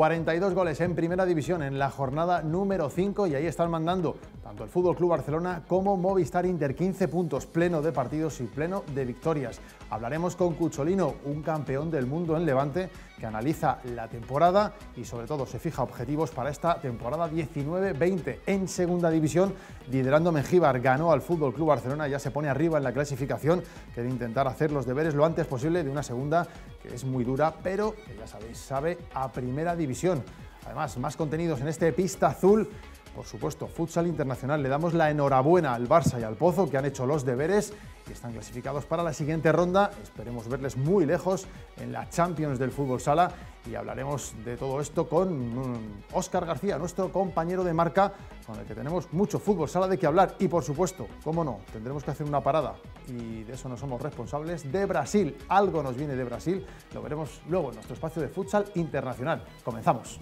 42 goles en primera división en la jornada número 5 y ahí están mandando tanto el Fútbol Club Barcelona como Movistar Inter. 15 puntos, pleno de partidos y pleno de victorias. Hablaremos con Cucholino, un campeón del mundo en Levante, que analiza la temporada y sobre todo se fija objetivos para esta temporada 19-20 en Segunda División. Liderando Mengíbar ganó al Fútbol Club Barcelona, ya se pone arriba en la clasificación, que de intentar hacer los deberes lo antes posible de una segunda que es muy dura, pero que ya sabéis, sabe a Primera División. Además, más contenidos en este Pista Azul por supuesto, futsal internacional. Le damos la enhorabuena al Barça y al Pozo que han hecho los deberes y están clasificados para la siguiente ronda. Esperemos verles muy lejos en la Champions del fútbol sala y hablaremos de todo esto con mm, Óscar García, nuestro compañero de marca, con el que tenemos mucho fútbol sala de que hablar. Y por supuesto, cómo no, tendremos que hacer una parada y de eso no somos responsables de Brasil. Algo nos viene de Brasil, lo veremos luego en nuestro espacio de futsal internacional. Comenzamos.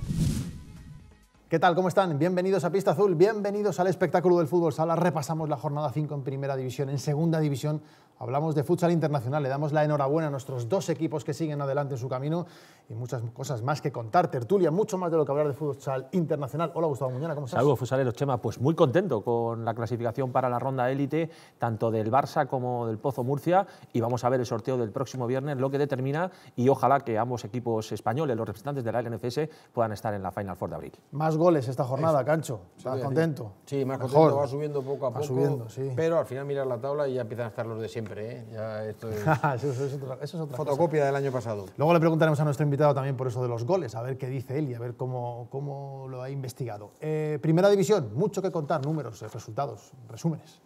¿Qué tal? ¿Cómo están? Bienvenidos a Pista Azul, bienvenidos al espectáculo del fútbol sala. Repasamos la jornada 5 en Primera División, en Segunda División. Hablamos de futsal internacional, le damos la enhorabuena a nuestros dos equipos que siguen adelante en su camino y muchas cosas más que contar. Tertulia, mucho más de lo que hablar de futsal internacional. Hola Gustavo Muñoz, ¿cómo estás? Saludos futsaleros, Chema. Pues muy contento con la clasificación para la ronda élite, tanto del Barça como del Pozo Murcia. Y vamos a ver el sorteo del próximo viernes, lo que determina y ojalá que ambos equipos españoles, los representantes de la LNFS, puedan estar en la Final Four de abril. Más goles esta jornada, Cancho. ¿Estás contento? Sí, más contento. Va subiendo poco a poco. Subiendo, Pero al final miras la tabla y ya empiezan a estar los de siempre. ¿eh? es eso, es otra, Fotocopia del año pasado. Luego le preguntaremos a nuestro invitado también por eso de los goles, a ver qué dice él y a ver cómo, cómo lo ha investigado. Eh, primera división, mucho que contar, números, eh, resultados, resúmenes.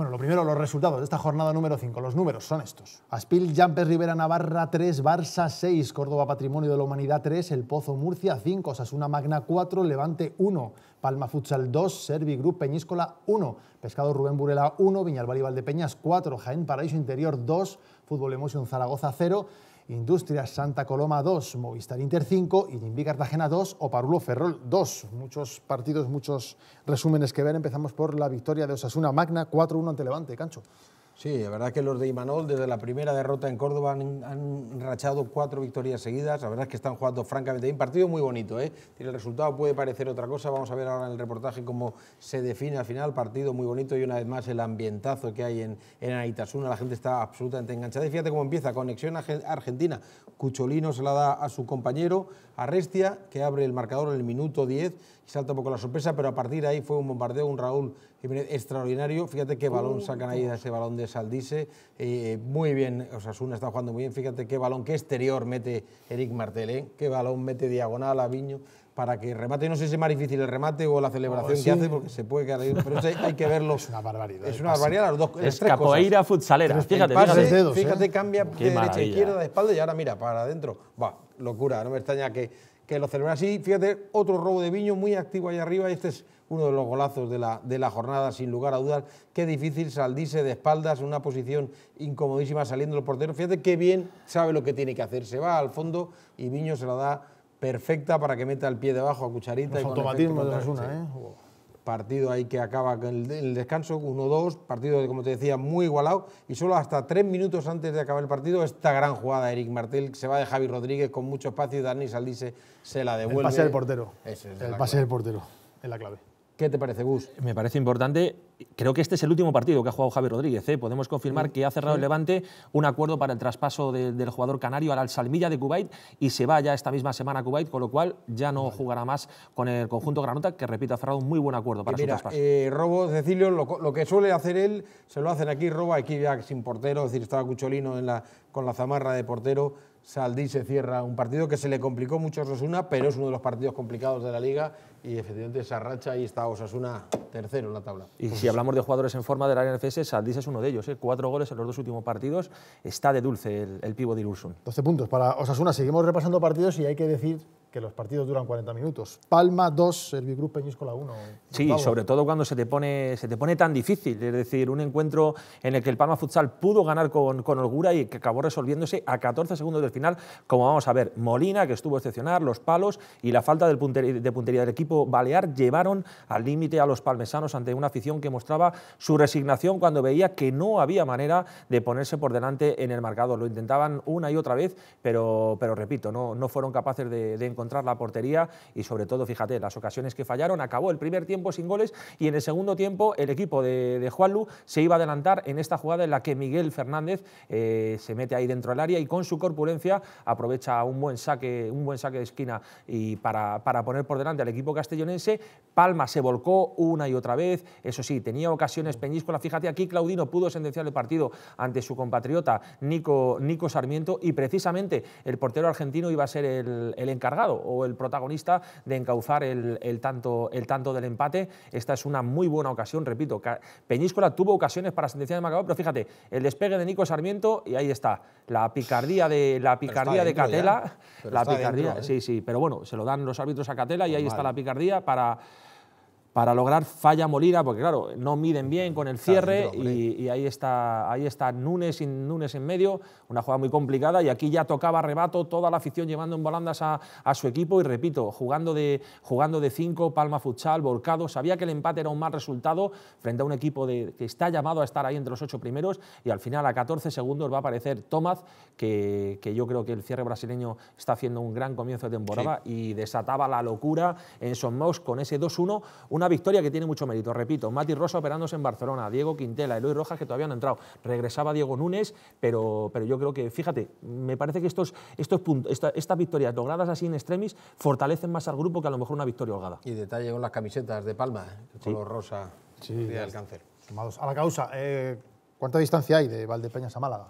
Bueno, lo primero, los resultados de esta jornada número 5. Los números son estos. Aspil, Jumpers, Rivera, Navarra 3, Barça 6, Córdoba, Patrimonio de la Humanidad 3, El Pozo, Murcia 5, Sasuna Magna 4, Levante 1, Palma Futsal 2, Servi Group Peñíscola 1, Pescado Rubén Burela 1, Valle y Valdepeñas 4, Jaén Paraíso Interior 2, Fútbol Emotion Zaragoza 0, Industria, Santa Coloma 2, Movistar Inter 5, Irimbi Cartagena 2 o Parulo Ferrol 2. Muchos partidos, muchos resúmenes que ver. Empezamos por la victoria de Osasuna Magna 4-1 ante Levante, Cancho. Sí, la verdad es que los de Imanol desde la primera derrota en Córdoba han, rachado cuatro victorias seguidas. La verdad es que están jugando francamente bien. Partido muy bonito, ¿eh? El resultado puede parecer otra cosa. Vamos a ver ahora en el reportaje cómo se define al final. Partido muy bonito y una vez más el ambientazo que hay en, en Aitasuna. La gente está absolutamente enganchada. Y fíjate cómo empieza. Conexión Argentina. Cucholino se la da a su compañero. Arrestia, que abre el marcador en el minuto 10 y salta un poco la sorpresa, pero a partir de ahí fue un bombardeo, un Raúl extraordinario. Fíjate qué balón sacan ahí de ese balón de Saldise. Eh, eh, muy bien, Osasuna está jugando muy bien. Fíjate qué balón, qué exterior mete Eric Martel, eh. qué balón mete diagonal a Viño para que remate. No sé si es más difícil el remate o la celebración que hace, porque se puede quedar ahí. Pero hay que verlo. es una barbaridad. Es una barbaridad las dos. tres capoeira futsalera. fíjate, fíjate, ¿eh? cambia de derecha a izquierda, de espalda y ahora mira, para adentro. Va, locura. No me extraña que, que lo celebre así. Fíjate, otro robo de Viño muy activo ahí arriba. Este es uno de los golazos de la, de la jornada, sin lugar a dudas. Qué difícil saldirse de espaldas en una posición incomodísima saliendo el portero. Fíjate qué bien sabe lo que tiene que hacer. Se va al fondo y Viño se la da perfecta para que meta el pie debajo a cucharita. y de ¿eh? Partido ahí que acaba el, el descanso, 1-2, partido, como te decía, muy igualado. Y solo hasta tres minutos antes de acabar el partido, esta gran jugada Eric Martel, se va de Javi Rodríguez con mucho espacio y Dani Saldise se la devuelve. El pase del portero. es el pase del portero, es la clave. ¿Qué te parece, Gus? Me parece importante. Creo que este es el último partido que ha jugado Javier Rodríguez. ¿eh? Podemos confirmar que ha cerrado el Levante un acuerdo para el traspaso del jugador canario a la Salmilla de Kuwait y se va ya esta misma semana a Kuwait, con lo cual ya no jugará más con el conjunto Granota, que repito, ha cerrado un muy buen acuerdo para su traspaso. Eh, Robo, Cecilio, lo, que suele hacer él, se lo hacen aquí, Roba, aquí ya sin portero, es decir, estaba Cucholino con la zamarra de portero Saldí se cierra un partido que se le complicó mucho a Osasuna, pero es uno de los partidos complicados de la liga y efectivamente esa racha y está Osasuna tercero en la tabla. Y si hablamos de jugadores en forma del área NFS, Saldí es uno de ellos, ¿eh? cuatro goles en los dos últimos partidos, está de dulce el, el pivo de Ilursun. 12 puntos para Osasuna, seguimos repasando partidos y hay que decir que los partidos duran 40 minutos. Palma 2, Servigroup Peñíscola 1. Sí, sobre todo cuando se te, pone, se te pone tan difícil. Es decir, un encuentro en el que el Palma Futsal pudo ganar con, con holgura y que acabó resolviéndose a 14 segundos del final, como vamos a ver. Molina, que estuvo excepcional, los palos y la falta de puntería del equipo balear llevaron al límite a los palmesanos ante una afición que mostraba su resignación cuando veía que no había manera de ponerse por delante en el marcador. Lo intentaban una y otra vez, pero, pero repito, no, no fueron capaces de, de encontrar encontrar la portería y sobre todo, fíjate, las ocasiones que fallaron, acabó el primer tiempo sin goles y en el segundo tiempo el equipo de, de Juanlu se iba a adelantar en esta jugada en la que Miguel Fernández eh, se mete ahí dentro del área y con su corpulencia aprovecha un buen saque, un buen saque de esquina y para, poner por delante al equipo castellonense. Palma se volcó una y otra vez, eso sí, tenía ocasiones peñíscolas fíjate aquí Claudino pudo sentenciar el partido ante su compatriota Nico, Nico Sarmiento y precisamente el portero argentino iba a ser el encargado o el protagonista de encauzar el, tanto, el tanto del empate. Esta es una muy buena ocasión, repito. Peñíscola tuvo ocasiones para sentenciar de Macabro, pero fíjate, el despegue de Nico Sarmiento y ahí está, la picardía de, la picardía de Catela. La picardía, ¿eh? sí, sí, pero bueno, se lo dan los árbitros a Catela y ahí está la picardía para para lograr falla molida, porque claro, no miden bien con el cierre y, ahí está, ahí está Nunes, Nunes, en medio, una jugada muy complicada y aquí ya tocaba arrebato... toda la afición llevando en volandas a, su equipo y repito, jugando de, jugando de cinco, Palma Futsal, volcado, sabía que el empate era un mal resultado frente a un equipo de, que está llamado a estar ahí entre los ocho primeros y al final a 14 segundos va a aparecer Tomás, que, yo creo que el cierre brasileño está haciendo un gran comienzo de temporada y desataba la locura en Son con ese 2-1 una victoria que tiene mucho mérito, repito, Mati Rosa operándose en Barcelona, Diego Quintela, Eloy Rojas que todavía no han entrado, regresaba Diego Núñez, pero, pero yo creo que, fíjate, me parece que estos, estos puntos, estas victorias logradas así en extremis fortalecen más al grupo que a lo mejor una victoria holgada. Y detalle con las camisetas de Palma, ¿eh? color rosa, sí, del cáncer. a la causa, eh, ¿cuánta distancia hay de Valdepeñas a Málaga?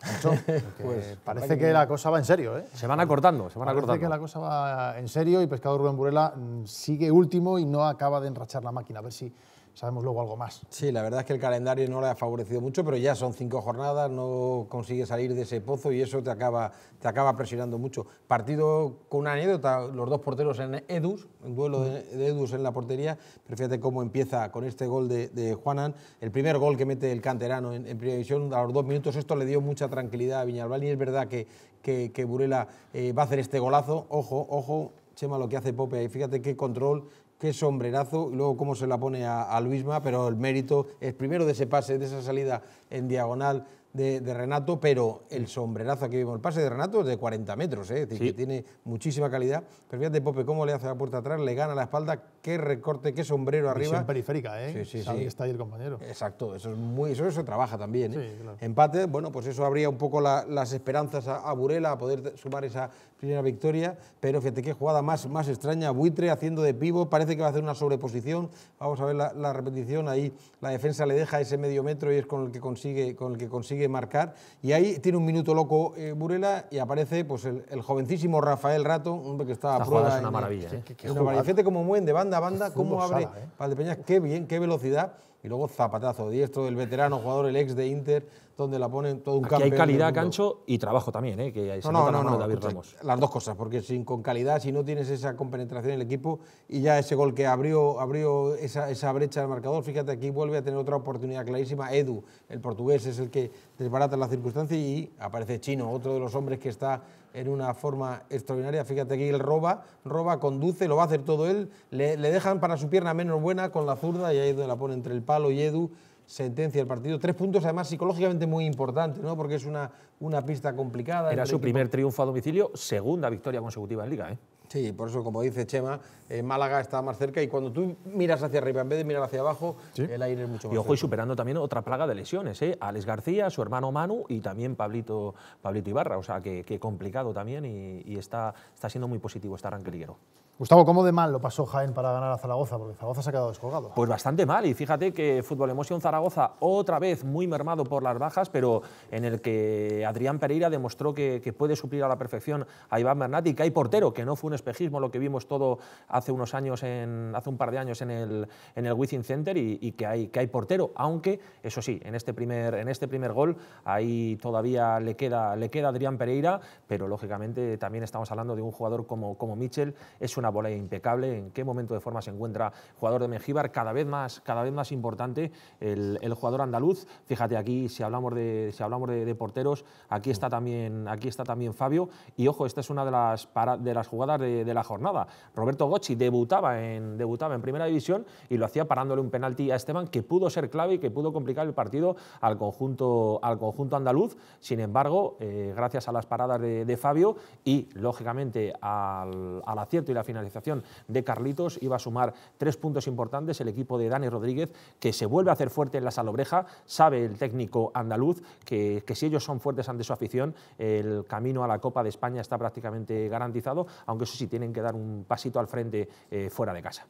Pues parece que la cosa va en serio, ¿eh? Se van acortando, se van parece que la cosa va en serio y Pescador Rubén Burela mm, sigue último y no acaba de enrachar la máquina. A ver si sabemos luego algo más. Sí, la verdad es que el calendario no le ha favorecido mucho, pero ya son cinco jornadas, no consigue salir de ese pozo y eso te acaba, te acaba presionando mucho. Partido con una anécdota, los dos porteros en Edus, el duelo de, Edus en la portería, pero fíjate cómo empieza con este gol de, de Juanan, el primer gol que mete el canterano en, primera división, a los dos minutos esto le dio mucha tranquilidad a Viñalbal y es verdad que, que, Burela eh, va a hacer este golazo, ojo, ojo, Chema, lo que hace Pope ahí, fíjate qué control qué sombrerazo, y luego cómo se la pone a, Luisma, pero el mérito es primero de ese pase, de esa salida en diagonal de, Renato, pero el sombrerazo que vimos, el pase de Renato es de 40 metros, ¿eh? es decir, que tiene muchísima calidad. Pero fíjate, Pope, cómo le hace la puerta atrás, le gana la espalda, qué recorte, qué sombrero arriba. en periférica, ¿eh? Sí, ahí está el compañero. Exacto, eso es muy, eso eso trabaja también. ¿eh? Empate, bueno, pues eso abría un poco las esperanzas a, Burela a poder sumar esa primera victoria, pero fíjate qué jugada más, más extraña, Buitre haciendo de pivo, parece que va a hacer una sobreposición, vamos a ver la, la repetición, ahí la defensa le deja ese medio metro y es con el que consigue, con el que consigue marcar. Y ahí tiene un minuto loco eh, Burela y aparece pues, el, jovencísimo Rafael Rato, hombre que está a prueba. Es una maravilla. Es una cómo de banda a banda, cómo abre ¿eh? Valdepeñas, qué bien, qué velocidad. Y luego zapatazo diestro del veterano jugador, el ex de Inter donde la ponen todo un Aquí hay calidad, Cancho, y trabajo también, ¿eh? que se no, no, no, Ramos. Las dos cosas, porque sin, con calidad, si no tienes esa compenetración en el equipo y ya ese gol que abrió, abrió esa, brecha del marcador, fíjate, aquí vuelve a tener otra oportunidad clarísima. Edu, el portugués, es el que desbarata la circunstancia y aparece Chino, otro de los hombres que está en una forma extraordinaria. Fíjate aquí, él roba, roba, conduce, lo va a hacer todo él. Le, dejan para su pierna menos buena con la zurda y ahí donde la pone entre el palo y Edu sentencia del partido. Tres puntos, además, psicológicamente muy importante ¿no? porque es una, una pista complicada. Era su primer triunfo a domicilio, segunda victoria consecutiva en Liga. ¿eh? Sí, por eso, como dice Chema, Málaga está más cerca y cuando tú miras hacia arriba en vez de mirar hacia abajo, el aire es mucho más Y ojo, y superando también otra plaga de lesiones, ¿eh? Alex García, su hermano Manu y también Pablito, Pablito Ibarra. O sea, que, complicado también y, está, está siendo muy positivo este arranque liguero. Gustavo, ¿cómo de mal lo pasó Jaén para ganar a Zaragoza? Porque Zaragoza se ha quedado descolgado. Pues bastante mal, y fíjate que Fútbol Emotion Zaragoza otra vez muy mermado por las bajas, pero en el que Adrián Pereira demostró que, que puede suplir a la perfección a Iván Bernat y que hay portero, que no fue un espejismo lo que vimos todo hace unos años, en, hace un par de años en el, en el Within Center y, que, hay, que hay portero, aunque eso sí, en este primer, en este primer gol ahí todavía le queda, le queda Adrián Pereira, pero lógicamente también estamos hablando de un jugador como, como Mitchell, es una bola impecable, en qué momento de forma se encuentra jugador de Mejíbar, cada vez más, cada vez más importante el, jugador andaluz, fíjate aquí si hablamos de, si hablamos de, porteros, aquí está también, aquí está también Fabio y ojo, esta es una de las, de las jugadas de de, la jornada. Roberto Gocci debutaba en, debutaba en primera división y lo hacía parándole un penalti a Esteban que pudo ser clave y que pudo complicar el partido al conjunto, al conjunto andaluz. Sin embargo, eh, gracias a las paradas de, Fabio y, lógicamente, al, acierto y la finalización de Carlitos, iba a sumar tres puntos importantes el equipo de Dani Rodríguez, que se vuelve a hacer fuerte en la salobreja. Sabe el técnico andaluz que, que si ellos son fuertes ante su afición, el camino a la Copa de España está prácticamente garantizado, aunque eso si tienen que dar un pasito al frente eh, fuera de casa.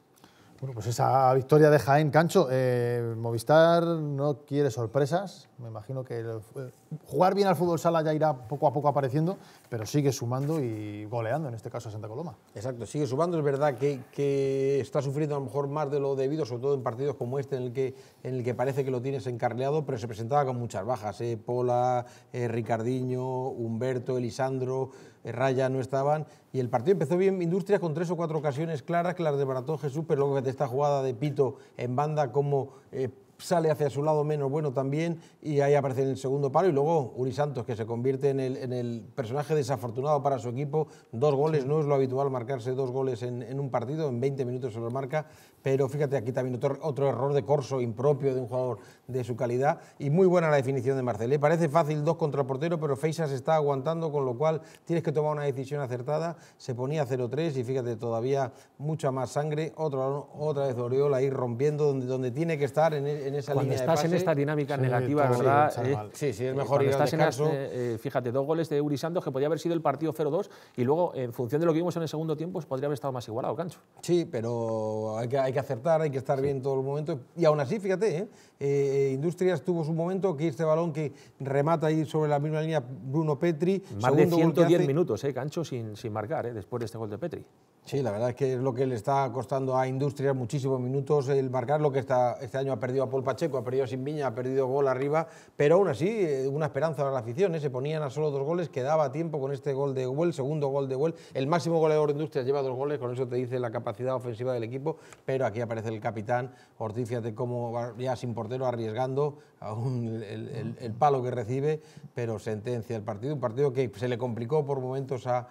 Bueno, pues esa victoria de Jaén, Cancho, eh, Movistar no quiere sorpresas, me imagino que jugar bien al fútbol sala ya irá poco a poco apareciendo, pero sigue sumando y goleando, en este caso a Santa Coloma. Exacto, sigue sumando, es verdad que, está sufriendo a lo mejor más de lo debido, sobre todo en partidos como este, en el que, en el que parece que lo tienes encarleado, pero se presentaba con muchas bajas, eh, Pola, Ricardiño, Humberto, Elisandro... Raya no estaban. Y el partido empezó bien Industria con tres o cuatro ocasiones claras que las desbarató Jesús, pero luego que esta jugada de Pito en banda como... Eh, sale hacia su lado menos bueno también y ahí aparece en el segundo paro y luego Uri Santos que se convierte en el, personaje desafortunado para su equipo, dos goles, no es lo habitual marcarse dos goles en, en, un partido, en 20 minutos se los marca, pero fíjate aquí también otro, error de corso impropio de un jugador de su calidad. Y muy buena la definición de Marcelé. ¿eh? Parece fácil dos contra portero, pero Feixas está aguantando, con lo cual tienes que tomar una decisión acertada. Se ponía 0-3 y fíjate, todavía mucha más sangre. Otra, otra vez Oriola ahí rompiendo donde, donde tiene que estar en, esa línea. Cuando estás en esta dinámica negativa, ¿verdad? Eh, sí, sí, es eh, mejor ir estás En fíjate, dos goles de Uri Santos que podía haber sido el partido 0-2 y luego, en función de lo que vimos en el segundo tiempo, pues podría haber estado más igualado, Cancho. Sí, pero hay que hay que acertar, hay que estar bien todo el momento. Y aún así, fíjate, ¿eh? Eh, Industrias tuvo su momento que este balón que remata ahí sobre la misma línea Bruno Petri. Más de 110 minutos, eh, Cancho, sin, sin marcar, ¿eh? después de este gol de Petri. Sí, la verdad es que es lo que le está costando a Industrias muchísimos minutos el marcar lo que está, este año ha perdido a Paul Pacheco, ha perdido a Sinviña, ha perdido gol arriba, pero aún así eh, una esperanza para la afición, ¿eh? se ponían a solo dos goles, quedaba tiempo con este gol de Huel, segundo gol de Huel, el máximo goleador de Industrias lleva dos goles, con eso te dice la capacidad ofensiva del equipo, pero aquí aparece el capitán, Ortiz, de cómo ya sin portero arriesgando el, palo que recibe, pero sentencia el partido, un partido que se le complicó por momentos a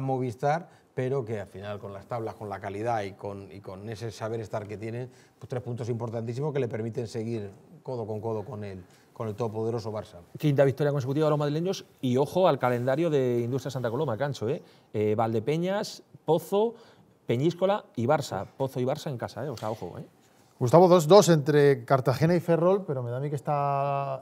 Movistar, pero que al final con las tablas, con la calidad y con, y con ese saber estar que tiene, pues tres puntos importantísimos que le permiten seguir codo con codo con él con el todopoderoso Barça. Quinta victoria consecutiva de los madrileños y ojo al calendario de Industria Santa Coloma, cancho, ¿eh? Eh, Valdepeñas, Pozo, Peñíscola y Barça. Pozo y Barça en casa, ¿eh? o sea, ojo. ¿eh? Gustavo, 2-2 entre Cartagena y Ferrol, pero me da a mí que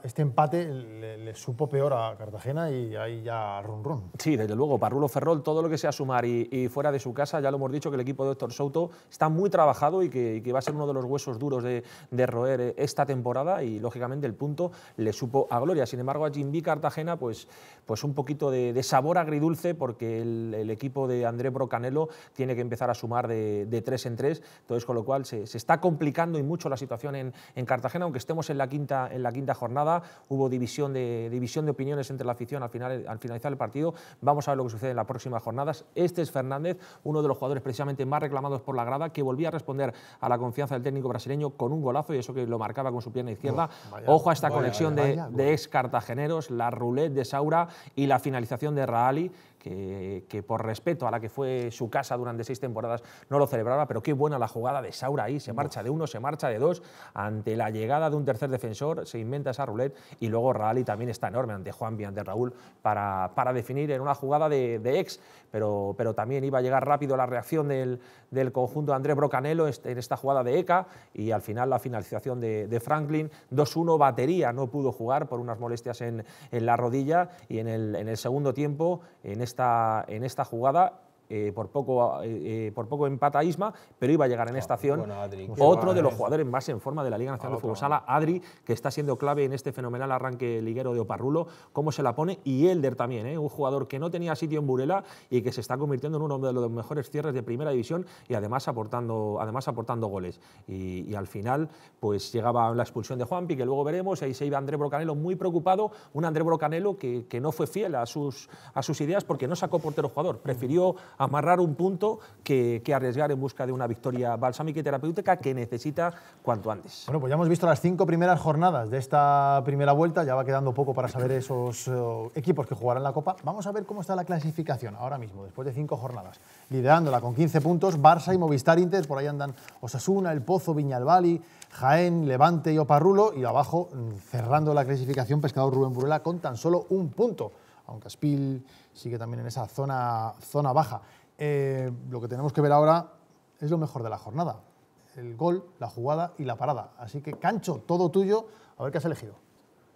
este empate le, supo peor a Cartagena y ahí ya ron ron. Sí, desde luego, para Rulo Ferrol, todo lo que sea sumar y, fuera de su casa, ya lo hemos dicho que el equipo de Héctor Souto está muy trabajado y que, va a ser uno de los huesos duros de, roer esta temporada y lógicamente el punto le supo a Gloria. Sin embargo, a Jimby Cartagena, pues, pues un poquito de, sabor agridulce porque el, equipo de André Brocanelo tiene que empezar a sumar de, de tres en tres, entonces con lo cual se está complicando y mucho la situación en, Cartagena, aunque estemos en la quinta, en la quinta jornada, hubo división de, división de opiniones entre la afición al, al finalizar el partido. Vamos a ver lo que sucede en las próximas jornadas. Este es Fernández, uno de los jugadores precisamente más reclamados por la grada, que volvía a responder a la confianza del técnico brasileño con un golazo y eso que lo marcaba con su pierna izquierda. Ojo a esta conexión de, de ex cartageneros, la roulette de Saura y la finalización de Raali que, por respeto a la que fue su casa durante seis temporadas no lo celebraba, pero qué buena la jugada de Saura ahí, se marcha de uno, se marcha de dos, ante la llegada de un tercer defensor se inventa esa roulette y luego Rally también está enorme ante Juan Juan, ante Raúl, para, para definir en una jugada de, ex, pero, pero también iba a llegar rápido la reacción del, del conjunto de Andrés Brocanelo en esta jugada de ECA y al final la finalización de, Franklin, 2-1 batería, no pudo jugar por unas molestias en, en la rodilla y en el, en el segundo tiempo, en en esta jugada eh, por, poco, eh, eh, por poco empata Isma, pero iba a llegar en ah, estación otro de los jugadores más en forma de la Liga Nacional de ah, Fútbol Adri, que está siendo clave en este fenomenal arranque liguero de Oparrulo, cómo se la pone, y Elder también, un jugador que no tenía sitio en Burela y que se está convirtiendo en uno de los mejores cierres de Primera División y además aportando, además aportando goles. Y, al final, pues llegaba la expulsión de Juanpi, que luego veremos, ahí se iba André Brocanelo muy preocupado, un André Brocanelo que, no fue fiel a sus, a sus ideas porque no sacó portero jugador, prefirió amarrar un punto que, arriesgar en busca de una victoria balsámica y terapéutica que necesita cuanto antes. Bueno, pues ya hemos visto las cinco primeras jornadas de esta primera vuelta, ya va quedando poco para saber esos eh, equipos que jugarán la Copa. Vamos a ver cómo está la clasificación ahora mismo, después de cinco jornadas. Liderándola con 15 puntos, Barça y Movistar Inter, por ahí andan Osasuna, El Pozo, Viñalbali, Jaén, Levante y Oparrulo, y abajo mm, cerrando la clasificación Pescador Rubén Burela con tan solo un punto aunque Aspil sigue también en esa zona, zona baja. Eh, lo que tenemos que ver ahora es lo mejor de la jornada. El gol, la jugada y la parada. Así que, Cancho, todo tuyo. A ver qué has elegido.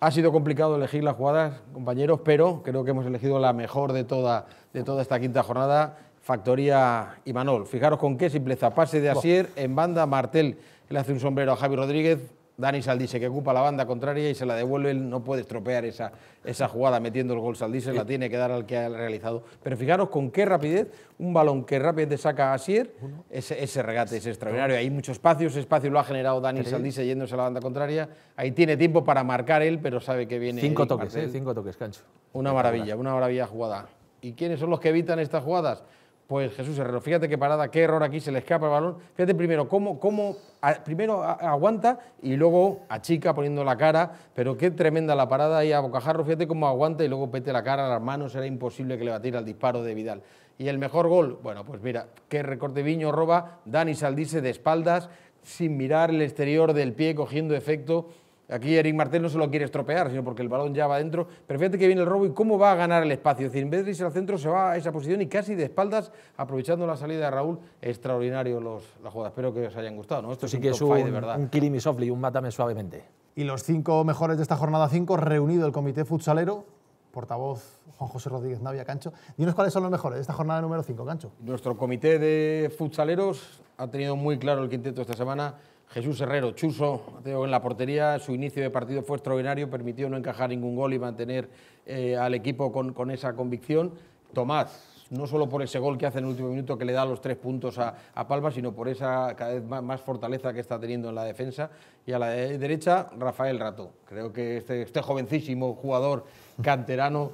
Ha sido complicado elegir las jugadas, compañeros, pero creo que hemos elegido la mejor de toda, de toda esta quinta jornada. Factoría y Manol. Fijaros con qué simpleza. Pase de Asier en banda, Martel le hace un sombrero a Javi Rodríguez, Dani Saldise que ocupa la banda contraria y se la devuelve, él no puede estropear esa, esa jugada metiendo el gol Saldise, la tiene que dar al que ha realizado. Pero fijaros con qué rapidez, un balón que rápidamente saca a Asier, ese, regate es extraordinario. Hay mucho espacio, ese espacio lo ha generado Dani Saldise yéndose a la banda contraria. Ahí tiene tiempo para marcar él, pero sabe que viene. Cinco toques, eh, cinco toques, cancho. Una maravilla, una maravilla jugada. ¿Y quiénes son los que evitan estas jugadas? Pues Jesús Herrero, fíjate qué parada, qué error aquí, se le escapa el balón. Fíjate primero cómo, cómo primero aguanta y luego achica poniendo la cara, pero qué tremenda la parada ahí a Bocajarro, fíjate cómo aguanta y luego pete la cara a las manos, era imposible que le batiera el disparo de Vidal. Y el mejor gol, bueno, pues mira, qué recorte Viño roba, Dani Saldice de espaldas, sin mirar el exterior del pie, cogiendo efecto Aquí Eric Martel no se lo quiere estropear, sino porque el balón ya va adentro. Pero fíjate que viene el robo y cómo va a ganar el espacio. Es decir, en vez de al centro, se va a esa posición y casi de espaldas, aprovechando la salida de Raúl. Extraordinario los, la jugada. Espero que os hayan gustado. ¿no? Esto sí que es un, de verdad. un un mátame suavemente. Y los cinco mejores de esta jornada 5, reunido el comité futsalero, portavoz Juan José Rodríguez Navia, Cancho. Dinos cuáles son los mejores de esta jornada número 5, Cancho. Nuestro comité de futsaleros ha tenido muy claro el quinteto esta semana. Jesús Herrero, Chuso, en la portería, su inicio de partido fue extraordinario, permitió no encajar ningún gol y mantener eh, al equipo con, esa convicción. Tomás, no solo por ese gol que hace en el último minuto que le da los tres puntos a, Palma, sino por esa cada vez más, fortaleza que está teniendo en la defensa. Y a la derecha, Rafael Rato. Creo que este, este jovencísimo jugador canterano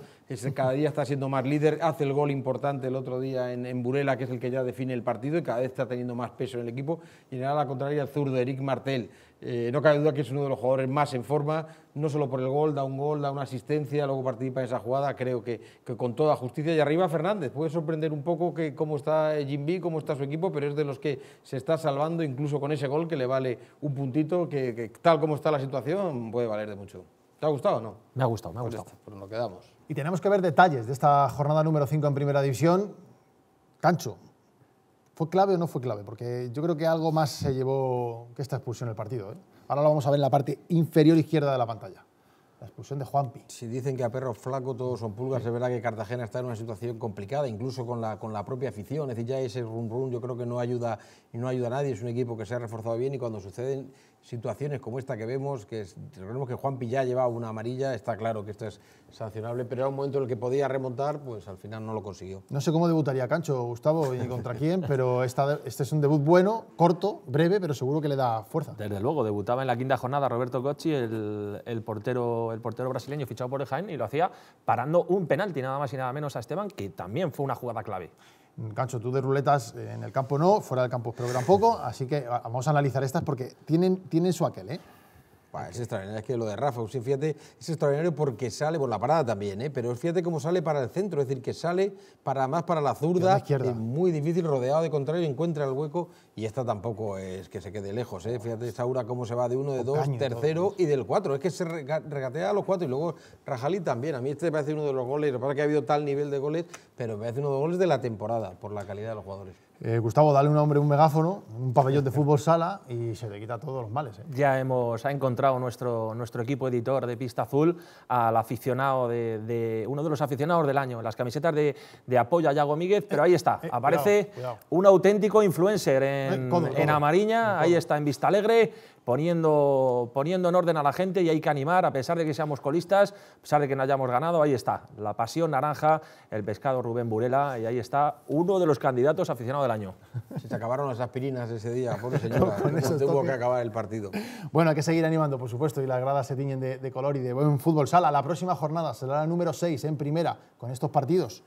cada día está siendo más líder, hace el gol importante el otro día en, Burela, que es el que ya define el partido, y cada vez está teniendo más peso en el equipo. Y en la contraria, el zurdo Eric Martel. Eh, no cabe duda que es uno de los jugadores más en forma, no solo por el gol, da un gol, da una asistencia, luego participa en esa jugada, creo que, con toda justicia. Y arriba Fernández, puede sorprender un poco que, cómo está B, cómo está su equipo, pero es de los que se está salvando incluso con ese gol que le vale un puntito, que, tal como está la situación puede valer de mucho. ¿Te ha gustado o no? Me ha gustado, me ha gustado. Este, pues nos quedamos. Y tenemos que ver detalles de esta jornada número 5 en Primera División. Cancho, ¿fue clave o no fue clave? Porque yo creo que algo más se llevó que esta expulsión del el partido. ¿eh? Ahora lo vamos a ver en la parte inferior izquierda de la pantalla la expulsión de Juanpi. Si dicen que a perros flacos todos son pulgas, de es verdad que Cartagena está en una situación complicada, incluso con la, con la propia afición. Es decir, ya ese run-run yo creo que no ayuda, no ayuda a nadie. Es un equipo que se ha reforzado bien y cuando suceden situaciones como esta que vemos, que es, recordemos que Juanpi ya llevaba una amarilla, está claro que esto es sancionable, pero era un momento en el que podía remontar, pues al final no lo consiguió. No sé cómo debutaría Cancho, Gustavo, y contra quién, pero este es un debut bueno, corto, breve, pero seguro que le da fuerza. Desde luego, debutaba en la quinta jornada Roberto cochi el, el portero el portero brasileño fichado por el Jaén, y lo hacía parando un penalti nada más y nada menos a Esteban, que también fue una jugada clave. Gancho, tú de ruletas eh, en el campo no, fuera del campo pero poco, así que ah, vamos a analizar estas porque tienen, tienen su aquel, ¿eh? es extraordinario, es que lo de Rafa, sí, fíjate, es extraordinario porque sale, por la parada también, ¿eh? pero fíjate cómo sale para el centro, es decir, que sale para más para la zurda, Es muy difícil, rodeado de contrario, encuentra el hueco y esta tampoco es que se quede lejos, ¿eh? fíjate Saura cómo se va de uno, de dos, tercero y del cuatro, es que se regatea a los cuatro y luego Rajalí también, a mí este me parece uno de los goles, lo que pasa que ha habido tal nivel de goles, pero me parece uno de los goles de la temporada por la calidad de los jugadores. Eh, Gustavo, dale un hombre un megáfono, un pabellón de fútbol sala y se te quita todos los males. ¿eh? Ya hemos ha encontrado nuestro, nuestro equipo editor de Pista Azul al aficionado de, uno de los aficionados del año, las camisetas de, apoyo a Yago Míguez, pero ahí está, eh, aparece un auténtico influencer en, Amariña, ahí está, en Vista Alegre poniendo, poniendo en orden a la gente y hay que animar, a pesar de que seamos colistas, a pesar de que no hayamos ganado, ahí está, la pasión naranja, el pescado Rubén Burela, y ahí está uno de los candidatos aficionado del año. Se acabaron las aspirinas ese día, pobre señora, tuvo que acabar el partido. Bueno, hay que seguir animando, por supuesto, y las gradas se tiñen de, de color y de buen fútbol sala. La próxima jornada será la número 6 en primera, con estos partidos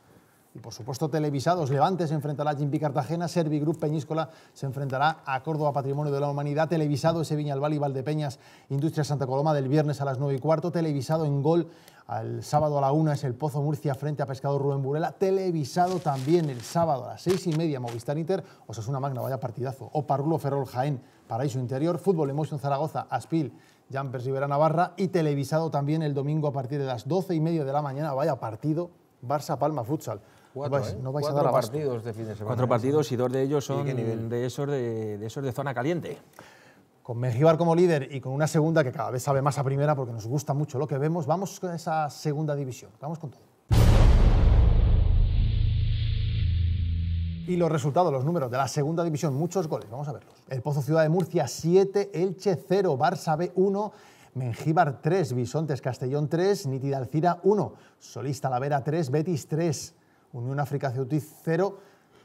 y por supuesto televisados. Levante se enfrentará a Jimpy Cartagena, Servigroup Peñíscola se enfrentará a Córdoba Patrimonio de la Humanidad, televisado ese Viñalbal y Valdepeñas, Industria Santa Coloma del viernes a las 9 y cuarto, televisado en Gol al sábado a la una es el Pozo Murcia frente a Pescador Rubén Burela, televisado también el sábado a las 6 y media Movistar Inter, O una Magna, vaya partidazo, o Parulo Ferrol Jaén, Paraíso Interior, Fútbol Emotion Zaragoza, Aspil, Jampers, Rivera Navarra y televisado también el domingo a partir de las 12 y media de la mañana, vaya partido, Barça Palma Futsal. Cuatro, no vais ¿eh? a partidos de fin de semana. Cuatro partidos y dos de ellos son de esos de, de zona caliente con Mengíbar como líder y con una segunda que cada vez sabe más a primera porque nos gusta mucho lo que vemos, vamos con esa segunda división. Vamos con todo. Y los resultados, los números de la segunda división, muchos goles, vamos a verlos. El Pozo Ciudad de Murcia 7, Elche 0, Barça B 1, Mengíbar 3, Bisontes Castellón 3, Alcira, 1, Solista Lavera 3, Betis 3. Unión África Ceutí 0,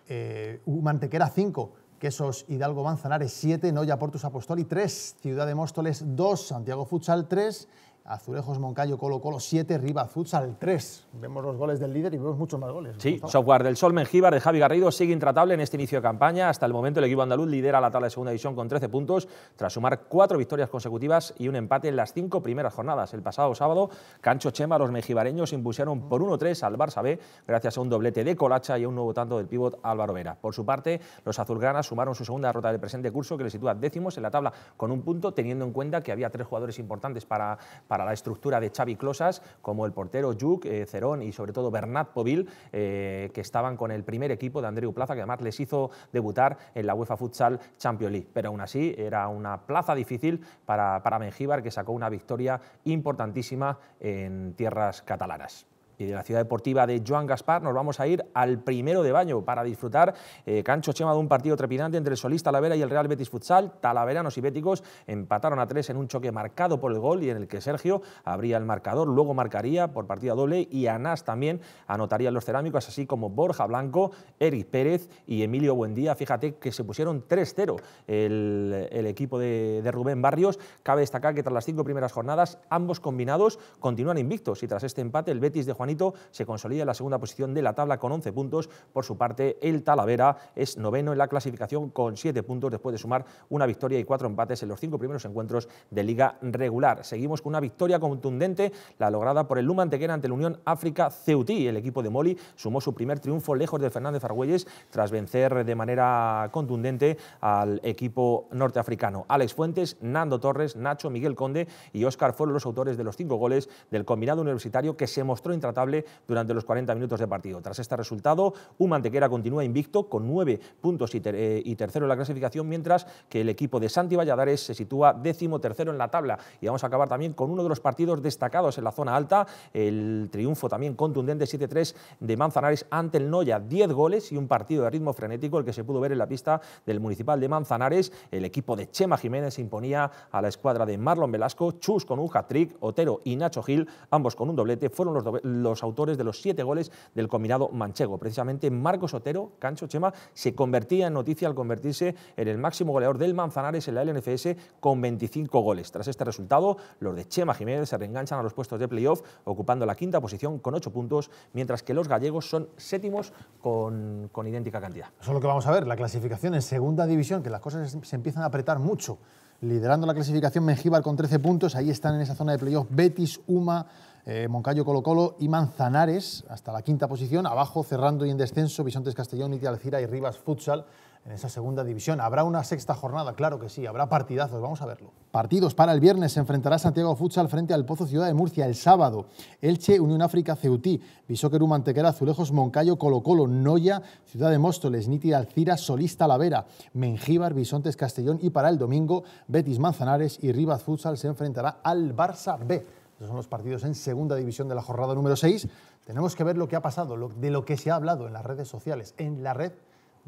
eh, Mantequera 5, Quesos Hidalgo Manzanares 7, Noya Portus Apostoli 3, Ciudad de Móstoles 2, Santiago Futsal 3 Azulejos Moncayo Colo Colo 7, Riva Futsal 3. Vemos los goles del líder y vemos muchos más goles. Sí, software del Sol Mengíbar de Javi Garrido sigue intratable en este inicio de campaña. Hasta el momento el equipo andaluz lidera la tabla de segunda división con 13 puntos tras sumar cuatro victorias consecutivas y un empate en las cinco primeras jornadas. El pasado sábado, Cancho Chema, los mejibareños impusieron por 1-3 al Barça B gracias a un doblete de Colacha y a un nuevo tanto del pívot Álvaro Vera. Por su parte, los azulgranas sumaron su segunda derrota del presente curso que les sitúa décimos en la tabla con un punto teniendo en cuenta que había tres jugadores importantes para para la estructura de Xavi Closas, como el portero Juk, eh, Cerón y sobre todo Bernat Povil, eh, que estaban con el primer equipo de Andreu Plaza, que además les hizo debutar en la UEFA Futsal Champions League. Pero aún así era una plaza difícil para, para Mengíbar, que sacó una victoria importantísima en tierras catalanas y de la ciudad deportiva de Joan Gaspar, nos vamos a ir al primero de baño para disfrutar, eh, Cancho Chema, de un partido trepidante entre el Solís Talavera y el Real Betis Futsal. Talaveranos y béticos empataron a tres en un choque marcado por el gol y en el que Sergio abría el marcador, luego marcaría por partida doble y Anás también anotaría los cerámicos, así como Borja Blanco, Eric Pérez y Emilio Buendía. Fíjate que se pusieron 3-0 el, equipo de, de Rubén Barrios. Cabe destacar que tras las cinco primeras jornadas ambos combinados continúan invictos y tras este empate el Betis de Juan se consolida en la segunda posición de la tabla con 11 puntos. Por su parte, el Talavera es noveno en la clasificación con 7 puntos después de sumar una victoria y cuatro empates en los cinco primeros encuentros de liga regular. Seguimos con una victoria contundente, la lograda por el Antequera ante la Unión África Ceutí. El equipo de Moli sumó su primer triunfo lejos de Fernández Argüelles tras vencer de manera contundente al equipo norteafricano. Alex Fuentes, Nando Torres, Nacho Miguel Conde y Óscar fueron los autores de los cinco goles del combinado universitario que se mostró intratable durante los 40 minutos de partido. Tras este resultado, un Mantequera continúa invicto con 9 puntos eh, y, tercero en la clasificación, mientras que el equipo de Santi Valladares se sitúa décimo tercero en la tabla. Y vamos a acabar también con uno de los partidos destacados en la zona alta, el triunfo también contundente 7-3 de Manzanares ante el Noya. 10 goles y un partido de ritmo frenético el que se pudo ver en la pista del Municipal de Manzanares. El equipo de Chema Jiménez se imponía a la escuadra de Marlon Velasco, Chus con un hat-trick, Otero y Nacho Gil, ambos con un doblete, fueron los los autores de los siete goles del combinado manchego. Precisamente Marcos Otero, Cancho Chema, se convertía en noticia al convertirse en el máximo goleador del Manzanares en la LNFS con 25 goles. Tras este resultado, los de Chema Jiménez se reenganchan a los puestos de playoff, ocupando la quinta posición con ocho puntos, mientras que los gallegos son séptimos con, con idéntica cantidad. Eso es lo que vamos a ver, la clasificación en segunda división, que las cosas se empiezan a apretar mucho liderando la clasificación Mengíbar con 13 puntos, ahí están en esa zona de playoff Betis, Uma, eh, Moncayo Colo Colo y Manzanares hasta la quinta posición, abajo cerrando y en descenso Bisontes Castellón, Iti Alcira y Rivas Futsal en esa segunda división. Habrá una sexta jornada, claro que sí, habrá partidazos, vamos a verlo. Partidos para el viernes, se enfrentará Santiago Futsal frente al Pozo Ciudad de Murcia el sábado. Elche, Unión África, Ceutí, Bisóqueru, Mantequera, Azulejos, Moncayo, Colo Colo, Noya, Ciudad de Móstoles, Niti Alcira, Solista, Vera, Mengíbar, Bisontes, Castellón y para el domingo Betis, Manzanares y Rivas Futsal se enfrentará al Barça B. Esos son los partidos en segunda división de la jornada número 6. Tenemos que ver lo que ha pasado, de lo que se ha hablado en las redes sociales, en la red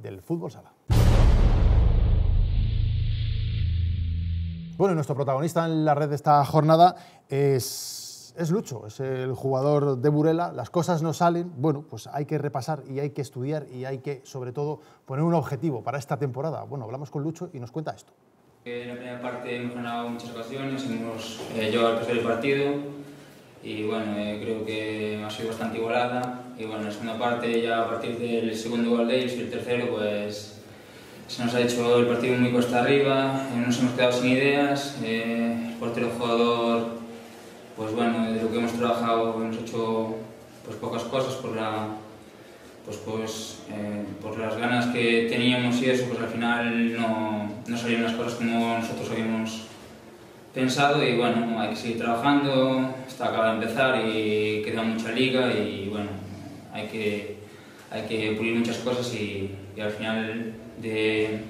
del fútbol sala. Bueno, nuestro protagonista en la red de esta jornada es, es, Lucho, es el jugador de Burela. Las cosas no salen, bueno, pues hay que repasar y hay que estudiar y hay que, sobre todo, poner un objetivo para esta temporada. Bueno, hablamos con Lucho y nos cuenta esto. Eh, en la primera parte hemos ganado muchas ocasiones, hemos eh, llegado al partido y bueno, eh, creo que ha sido bastante igualada. Y bueno, la segunda parte, ya a partir del segundo gol de ellos y el tercero, pues se nos ha hecho el partido muy cuesta arriba, eh, nos hemos quedado sin ideas, eh, el portero jugador, pues bueno, de lo que hemos trabajado hemos hecho pues pocas cosas por la pues, pues eh, por las ganas que teníamos y eso, pues al final no, no salieron las cosas como nosotros habíamos pensado y bueno, hay que seguir trabajando, está acaba de empezar y queda mucha liga y bueno, hay que, hay pulir muchas cosas y, al final de,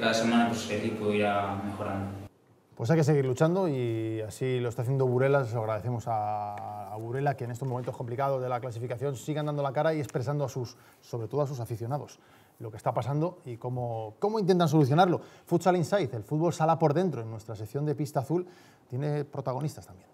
cada semana pues, el equipo irá mejorando. Pues hay que seguir luchando y así lo está haciendo Burela. Se agradecemos a, Burela que en estos momentos complicados de la clasificación sigan dando la cara y expresando a sus, sobre todo a sus aficionados, lo que está pasando y cómo, cómo intentan solucionarlo. Futsal Insight, el fútbol sala por dentro en nuestra sección de pista azul, tiene protagonistas también.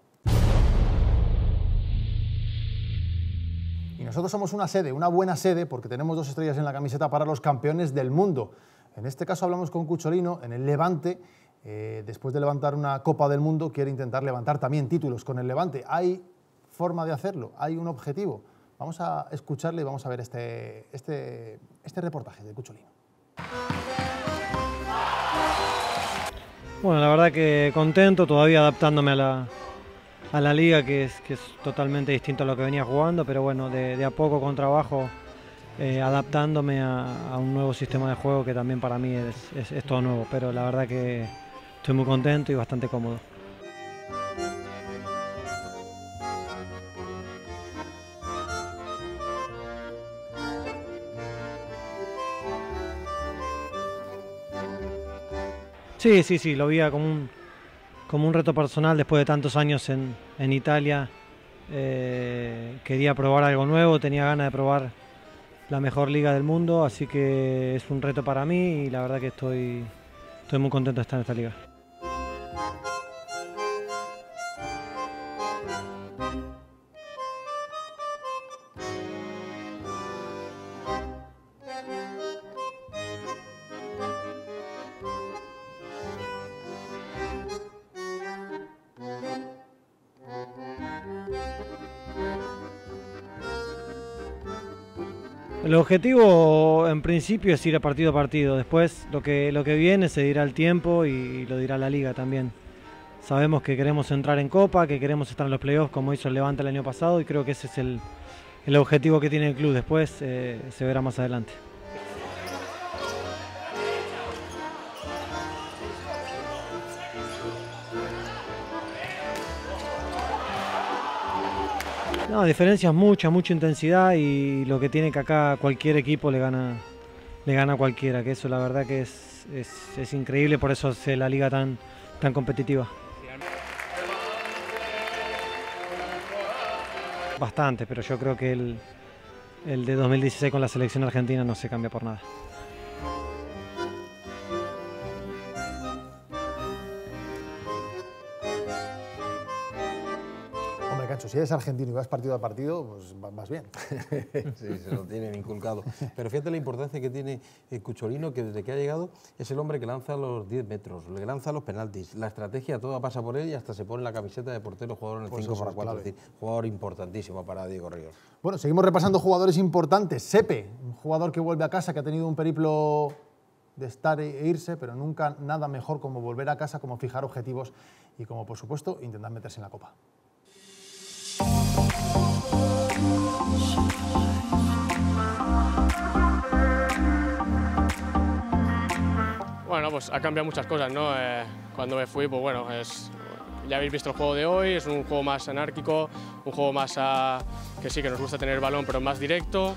Y nosotros somos una sede, una buena sede, porque tenemos dos estrellas en la camiseta para los campeones del mundo. En este caso hablamos con Cucholino en el Levante. Eh, después de levantar una Copa del Mundo, quiere intentar levantar también títulos con el Levante. Hay forma de hacerlo, hay un objetivo. Vamos a escucharle y vamos a ver este, este, este reportaje de Cucholino. Bueno, la verdad que contento, todavía adaptándome a la, a la liga, que es, que es totalmente distinto a lo que venía jugando, pero bueno, de, a poco con trabajo, eh, adaptándome a, un nuevo sistema de juego que también para mí es, todo nuevo, pero la verdad que estoy muy contento y bastante cómodo. Sí, sí, sí, lo veía como un, como un reto personal después de tantos años en, Italia. Eh, quería probar algo nuevo, tenía ganas de probar la mejor liga del mundo, así que es un reto para mí y la verdad que estoy, estoy muy contento de estar en esta liga. El objetivo en principio es ir a partido a partido, después lo que, lo que viene se dirá el tiempo y lo dirá la liga también. Sabemos que queremos entrar en Copa, que queremos estar en los playoffs como hizo el Levante el año pasado y creo que ese es el, el objetivo que tiene el club. Después eh, se verá más adelante. No, diferencias muchas, mucha intensidad y lo que tiene que acá cualquier equipo le gana, le gana cualquiera, que eso la verdad que es, es, increíble, por eso es la liga tan, tan competitiva. Bastante, pero yo creo que el de 2016 con la selección argentina no se cambia por nada. si eres argentino y vas partido a partido, pues más bien. sí, se lo tienen inculcado. Pero fíjate la importancia que tiene eh, Cucholino, que desde que ha llegado es el hombre que lanza los 10 metros, le lanza los penaltis. La estrategia toda pasa por él y hasta se pone la camiseta de portero jugador en el 5 para 4. Es decir, jugador importantísimo para Diego Ríos. Bueno, seguimos repasando jugadores importantes. Sepe, un jugador que vuelve a casa, que ha tenido un periplo de estar e irse, pero nunca nada mejor como volver a casa, como fijar objetivos y como, por supuesto, intentar meterse en la copa. Bueno, pues ha cambiado muchas cosas, ¿no? Eh, cuando me fui, pues bueno, es, ya habéis visto el juego de hoy, es un juego más anárquico, un juego más a, que sí, que nos gusta tener balón, pero más directo.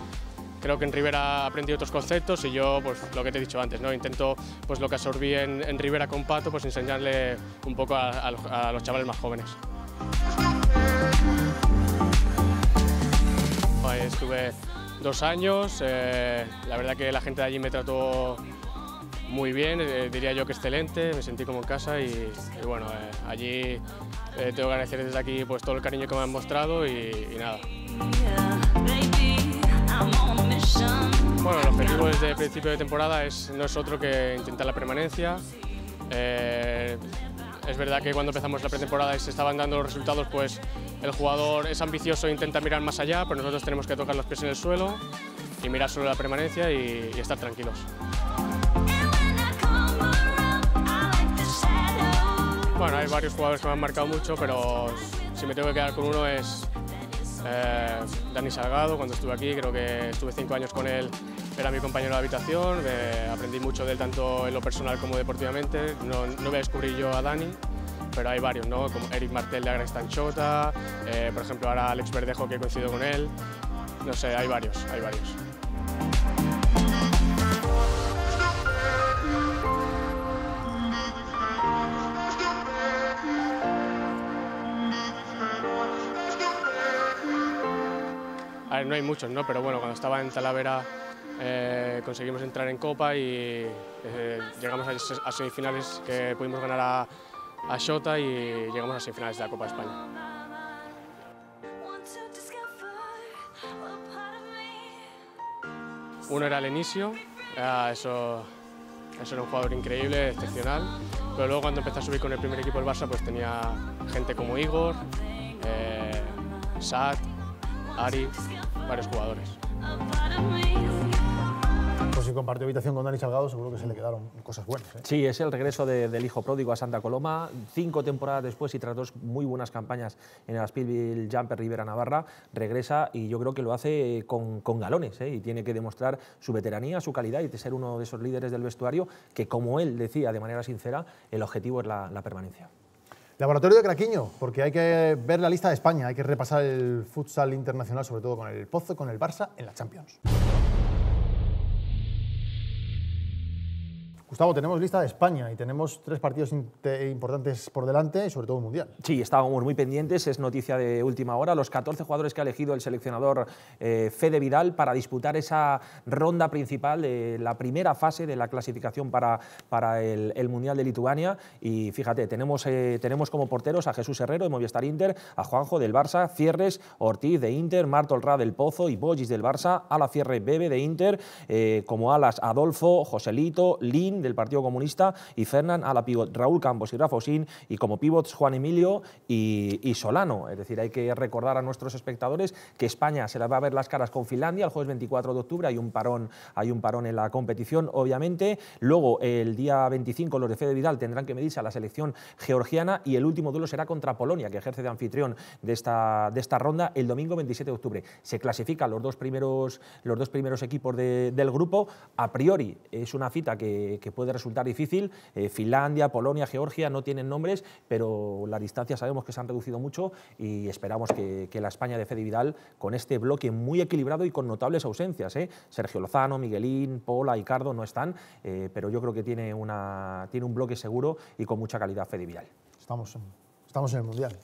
Creo que en Rivera aprendido otros conceptos y yo, pues lo que te he dicho antes, ¿no? intento pues, lo que absorbí en, en Rivera con Pato, pues enseñarle un poco a, los chavales más jóvenes. Ahí pues, estuve dos años, eh, la verdad que la gente de allí me trató muy bien, eh, diría yo que excelente, me sentí como en casa y, bueno, eh, allí eh, tengo que agradecer desde aquí pues, todo el cariño que me han mostrado y, nada. Bueno, el objetivo desde el principio de temporada es, no es otro que intentar la permanencia. es verdad que cuando empezamos la pretemporada y se estaban dando los resultados, pues el jugador es ambicioso e intenta mirar más allá, pero nosotros tenemos que tocar los pies en el suelo y mirar solo la permanencia y estar tranquilos. Bueno, hay varios jugadores que me han marcado mucho, pero si me tengo que quedar con uno es eh, Dani Salgado, cuando estuve aquí, creo que estuve cinco años con él, era mi compañero de habitación, aprendí mucho de él tanto en lo personal como deportivamente, no, voy a yo a Dani, pero hay varios, ¿no? como Eric Martel de Agresta Anchota, eh, por ejemplo ahora Alex Verdejo que coincido con él, no sé, hay varios, hay varios. no hay muchos, ¿no? pero bueno, cuando estaba en Talavera eh, conseguimos entrar en Copa y eh, llegamos a, semifinales que pudimos ganar a, a Xota y llegamos a semifinales de la Copa de España. Uno era el inicio, eso, era un jugador increíble, excepcional, pero luego cuando empecé a subir con el primer equipo del Barça pues tenía gente como Igor, eh, Sad, Ari, varios jugadores. Pues si compartió habitación con Dani Salgado, seguro que se le quedaron cosas buenas. ¿eh? Sí, es el regreso del hijo pródigo a Santa Coloma. Cinco temporadas después y tras dos muy buenas campañas en el Speedville Jumper Rivera Navarra, regresa y yo creo que lo hace con, galones. ¿eh? Y tiene que demostrar su veteranía, su calidad y de ser uno de esos líderes del vestuario que, como él decía de manera sincera, el objetivo es la permanencia. Laboratorio de Craquiño, porque hay que ver la lista de España, hay que repasar el futsal internacional, sobre todo con el Pozo, con el Barça, en la Champions. Gustavo, tenemos lista de España y tenemos tres partidos importantes por delante sobre todo el mundial. Sí, estábamos muy pendientes, es noticia de última hora, los 14 jugadores que ha elegido el seleccionador eh, Fede Vidal para disputar esa ronda principal de la primera fase de la clasificación para, para el, mundial de Lituania. Y fíjate, tenemos, eh, tenemos como porteros a Jesús Herrero de Movistar Inter, a Juanjo del Barça, Fierres, Ortiz de Inter, Martol Ra del Pozo y Bogis del Barça, Ala cierre Bebe de Inter, eh, como alas Adolfo, Joselito, Lin, del Partido Comunista y Fernán a pivot Raúl Campos y Osín y como pivots Juan Emilio y, Solano. Es decir, hay que recordar a nuestros espectadores que España se la va a ver las caras con Finlandia el jueves 24 de octubre, hay un parón, hay un parón en la competición, obviamente. Luego, el día 25, los de Fede Vidal tendrán que medirse a la selección georgiana y el último duelo será contra Polonia, que ejerce de anfitrión de esta, de esta ronda el domingo 27 de octubre. Se clasifican los dos primeros, los dos primeros equipos del grupo. A priori, es una cita que puede resultar difícil. Eh, Finlandia, Polonia, Georgia no tienen nombres, pero la distancia sabemos que se han reducido mucho y esperamos que, la España de Fede Vidal, con este bloque muy equilibrado y con notables ausencias, ¿eh? Sergio Lozano, Miguelín, Pola, Icardo no están, eh, pero yo creo que tiene, una, tiene un bloque seguro y con mucha calidad Fede Vidal. Estamos en, estamos en el Mundial.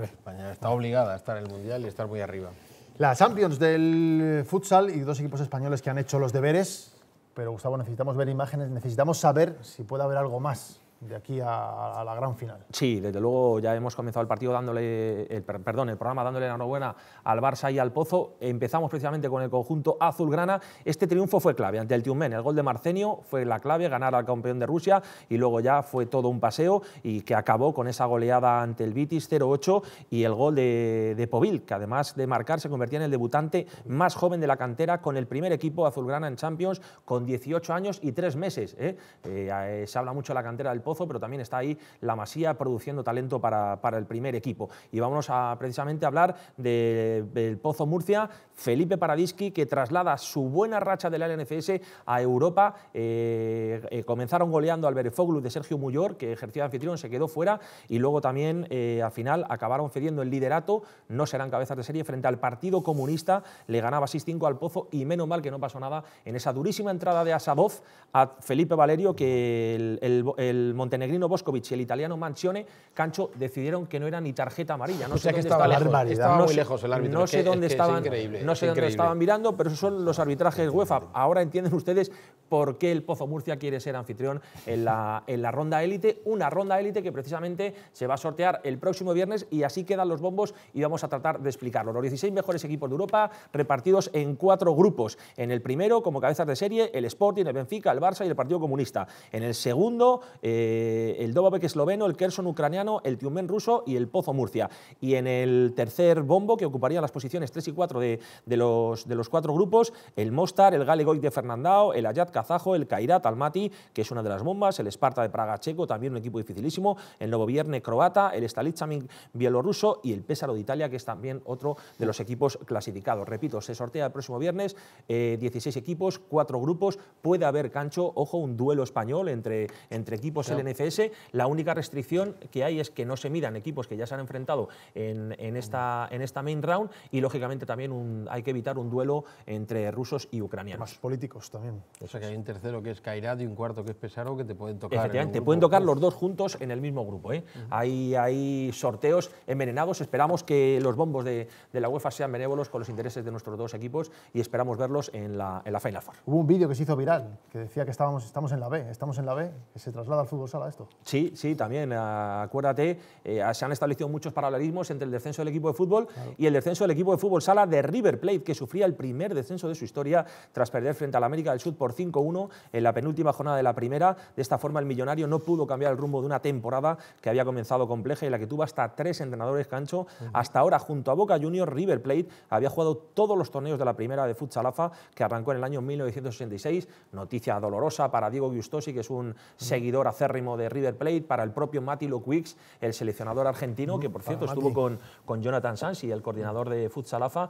España está obligada a estar en el Mundial y estar muy arriba. La Champions del futsal y dos equipos españoles que han hecho los deberes pero Gustavo, necesitamos ver imágenes, necesitamos saber si puede haber algo más de aquí a, la gran final. Sí, desde luego ya hemos comenzado el partido dándole, el, perdón, el programa dándole la enhorabuena al Barça y al Pozo. Empezamos precisamente con el conjunto azulgrana. Este triunfo fue clave ante el Tiumen. El gol de Marcenio fue la clave, ganar al campeón de Rusia y luego ya fue todo un paseo y que acabó con esa goleada ante el Vitis 0-8 y el gol de, Povil, que además de marcar se convertía en el debutante más joven de la cantera con el primer equipo azulgrana en Champions con 18 años y 3 meses. ¿eh? Eh, eh, se habla mucho de la cantera del Pozo, pero también está ahí la Masía produciendo talento para, el primer equipo. Y vamos a precisamente a hablar del Pozo Murcia, Felipe Paradisky, que traslada su buena racha del LNFS a Europa. Eh, eh, comenzaron goleando al Berefoglu de Sergio Muyor, que ejercía de anfitrión, se quedó fuera y luego también eh, al final acabaron cediendo el liderato. No serán cabezas de serie frente al Partido Comunista. Le ganaba 6-5 al Pozo y menos mal que no pasó nada en esa durísima entrada de Asadov a Felipe Valerio, que el, montenegrino Boscovich y el italiano Mancione, Cancho, decidieron que no era ni tarjeta amarilla. No sé que dónde estaba, muy lejos el árbitro. No sé dónde es estaban no sé dónde estaban mirando, pero esos son los arbitrajes UEFA. Ahora entienden ustedes por qué el Pozo Murcia quiere ser anfitrión en la, en la ronda élite. Una ronda élite que precisamente se va a sortear el próximo viernes y así quedan los bombos y vamos a tratar de explicarlo. Los 16 mejores equipos de Europa repartidos en cuatro grupos. En el primero, como cabezas de serie, el Sporting, el Benfica, el Barça y el Partido Comunista. En el segundo, eh, el Dobabek esloveno, el Kerson ucraniano, el Tiumen ruso y el Pozo Murcia. Y en el tercer bombo, que ocuparía las posiciones 3 y 4 de, de los, de los cuatro grupos, el Mostar, el Galegoic de Fernandao, el Ayat kazajo, el Kairat Almaty, que es una de las bombas, el Sparta de Praga checo, también un equipo dificilísimo, el Novo Viernes croata, el Stalitzamin bielorruso y el Pésaro de Italia, que es también otro de los equipos clasificados. Repito, se sortea el próximo viernes, 16 eh, equipos, cuatro grupos, puede haber cancho, ojo, un duelo español entre, entre equipos del NFS, La única restricción que hay es que no se midan equipos que ya se han enfrentado en, en, esta, en esta main round y, lógicamente, también un hay que evitar un duelo entre rusos y ucranianos. Más políticos también. O que hay un tercero que es Kairat y un cuarto que es Pesaro que te pueden tocar. te pueden tocar los dos juntos en el mismo grupo. ¿eh? hay, sorteos envenenados. Esperamos que los bombos de, la UEFA sean benévolos con los intereses de nuestros dos equipos y esperamos verlos en la, en Final Four. Hubo un vídeo que se hizo viral que decía que estábamos, estamos en la B, estamos en la B, que se traslada al fútbol sala esto. Sí, sí, también. Acuérdate, eh, se han establecido muchos paralelismos entre el descenso del equipo de fútbol y el descenso del equipo de fútbol sala de River Plate, que sufría el primer descenso de su historia tras perder frente al América del Sur por 5-1 en la penúltima jornada de la primera. De esta forma, el millonario no pudo cambiar el rumbo de una temporada que había comenzado compleja y la que tuvo hasta tres entrenadores cancho. Hasta ahora, junto a Boca Juniors, River Plate había jugado todos los torneos de la primera de Futsalafa, que arrancó en el año 1966. Noticia dolorosa para Diego Giustosi, que es un seguidor acérrimo de River Plate, para el propio Mati Loquix, el seleccionador argentino, que por cierto estuvo con, con Jonathan Sansi, el coordinador de Futsalafa,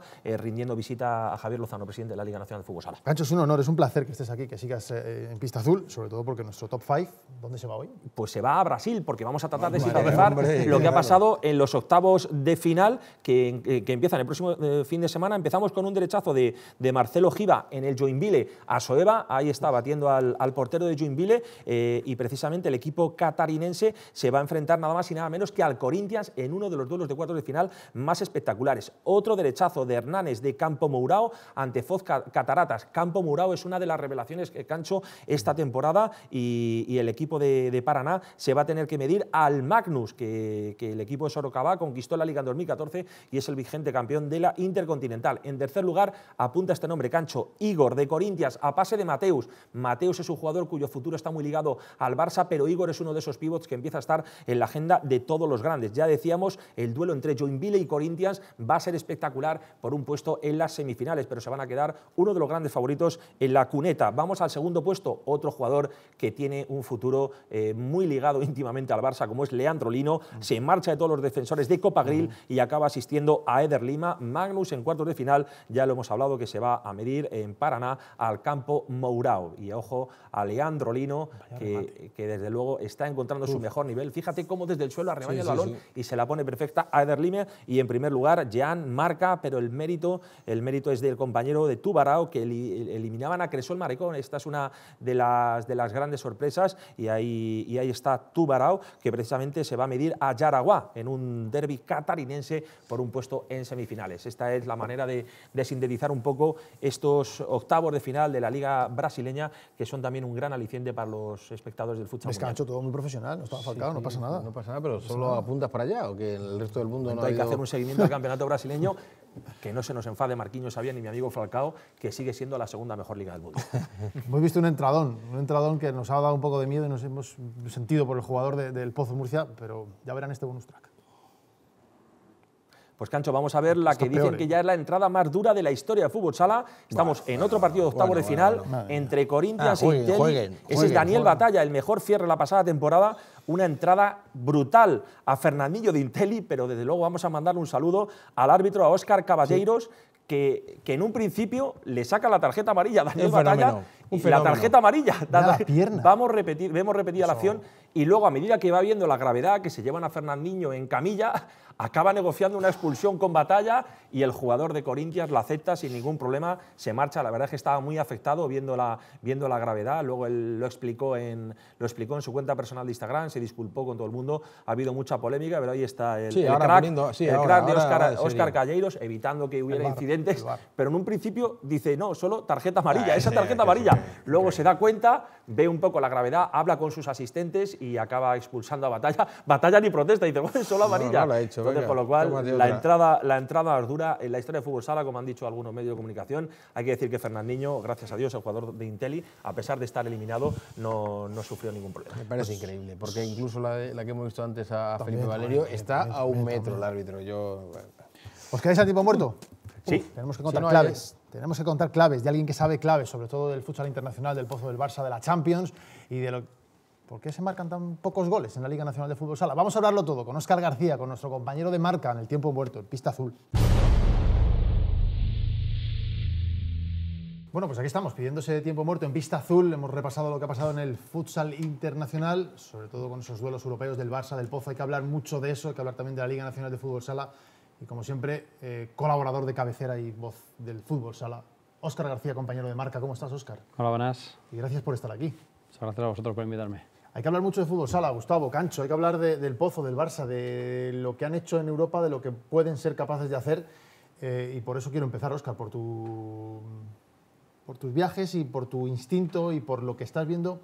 rindiendo visita a Javier Lozano, presidente de la Liga Nacional de Fútbol Sala. Gancho, es un honor, es un placer que estés aquí, que sigas eh, en pista azul, sobre todo porque nuestro top 5, ¿dónde se va hoy? Pues se va a Brasil, porque vamos a tratar de sintetizar lo que ha pasado en los octavos de final, que, eh, empiezan el próximo eh, fin de semana. Empezamos con un derechazo de, Marcelo Giva en el Joinville a Soeva, ahí está batiendo al, portero de Joinville, y precisamente el equipo catarinense se va a enfrentar nada más y nada menos que al Corinthians en uno de los duelos de cuartos de final más espectaculares. Otro derechazo de Hernández de Campo Mourao ante Foz Cataratas. Campo Mourao es una de las revelaciones que Cancho esta temporada y, el equipo de, Paraná se va a tener que medir al Magnus, que, el equipo de Sorocaba conquistó la Liga en 2014 y es el vigente campeón de la Intercontinental. En tercer lugar, apunta este nombre, Cancho, Igor de Corintias, a pase de Mateus. Mateus es un jugador cuyo futuro está muy ligado al Barça, pero Igor es uno de esos pivots que empieza a estar en la agenda de todos los grandes. Ya decíamos, el duelo entre Joinville y Corintias va a ser espectacular por un puesto en las semifinales, pero se van a quedar uno de los grandes favoritos en la cuneta. Vamos al segundo puesto, otro jugador que tiene un futuro eh, muy ligado íntimamente al Barça, como es Leandro Lino, se marcha de todos los defensores de Copa Grill y acaba asistiendo a Eder Lima. Magnus en cuartos de final, ya lo hemos hablado, que se va a medir en Paraná al campo Mourao. Y ojo a Leandro Lino, que, que, desde luego está encontrando su mejor nivel. Fíjate cómo desde el suelo arrebaña el balón y se la pone perfecta a Eder Lima. Y en primer lugar, Jean marca, pero el mérito el mérito es del compañero de Tubarao, que eliminaban a Cresol Marecón. Esta es una de las, grandes sorpresas y ahí, ahí está Tubarao, que precisamente se va a medir a yaragua en un derby catarinense por un puesto en semifinales. Esta es la manera de, sintetizar un poco estos octavos de final de la Liga Brasileña, que son también un gran aliciente para los espectadores del fútbol. Es que ha hecho todo muy profesional, no estaba falcado, no pasa nada. No pasa nada, pero solo apuntas para allá, o que el resto del mundo no, hay ido... que hacer un seguimiento al campeonato brasileño que no se nos enfade Marquinhos Sabía ni mi amigo Falcao, que sigue siendo la segunda mejor liga del mundo. Hemos visto un entradón, un entradón que nos ha dado un poco de miedo y nos hemos sentido por el jugador del Pozo Murcia, pero ya verán este bonus track. Pues Cancho, vamos a ver la que dicen que ¿eh? ya es la entrada más dura de la historia de fútbol sala. Estamos en otro partido de octavo de final entre Corinthians e y Ese es Daniel Batalla, el mejor cierre de la pasada temporada. Una entrada brutal a Fernandillo de Intelli, pero desde luego vamos a mandarle un saludo al árbitro, a Óscar Caballeros, que, que, en un principio le saca la tarjeta amarilla a Daniel Batalla. y la tarjeta amarilla. Vamos vamos repetir, vemos repetida la acción y luego a medida que va viendo la gravedad que se llevan a Fernandinho en camilla, acaba negociando una expulsión con batalla y el jugador de Corintias la acepta sin ningún problema, se marcha. La verdad es que estaba muy afectado viendo la, la gravedad, luego él lo explicó, en, lo explicó en su cuenta personal de Instagram, se disculpó con todo el mundo, ha habido mucha polémica, pero ahí está el, crack, el crack, de Oscar, Calleiros, evitando que hubiera incidentes, pero en un principio dice, no, solo tarjeta amarilla, ah, esa tarjeta amarilla. Luego se da cuenta, ve un poco la gravedad, habla con sus asistentes y acaba expulsando a Batalla. Batalla ni protesta, dice, bueno, solo amarilla. No, ha hecho, Entonces, por lo cual, la entrada, la entrada dura en la historia de fútbol sala, como han dicho algunos medios de comunicación, hay que decir que Fernandinho, gracias a Dios, el jugador de Inteli, a pesar de estar eliminado, no, sufrió ningún problema. Me parece increíble, porque incluso la, que hemos visto antes a Felipe Valerio está a un metro el árbitro. Yo, ¿Os quedáis al tipo muerto? Sí. tenemos que contar claves. Tenemos que contar claves de alguien que sabe claves, sobre todo del futsal internacional, del Pozo del Barça, de la Champions y de lo que... ¿Por qué se marcan tan pocos goles en la Liga Nacional de Fútbol Sala? Vamos a hablarlo todo con Óscar García, con nuestro compañero de marca en el tiempo muerto, en Pista Azul. Bueno, pues aquí estamos, pidiéndose tiempo muerto en Pista Azul. Hemos repasado lo que ha pasado en el futsal internacional, sobre todo con esos duelos europeos del Barça, del Pozo. Hay que hablar mucho de eso, hay que hablar también de la Liga Nacional de Fútbol Sala. Y como siempre, eh, colaborador de cabecera y voz del Fútbol Sala, Óscar García, compañero de marca. ¿Cómo estás, Óscar? Hola, buenas. Y gracias por estar aquí. Muchas gracias a vosotros por invitarme. Hay que hablar mucho de fútbol sala, Gustavo, Cancho, hay que hablar del Pozo, del Barça, de lo que han hecho en Europa, de lo que pueden ser capaces de hacer. Eh, y por eso quiero empezar, Oscar, por, tus viajes y por tu instinto y por lo que estás viendo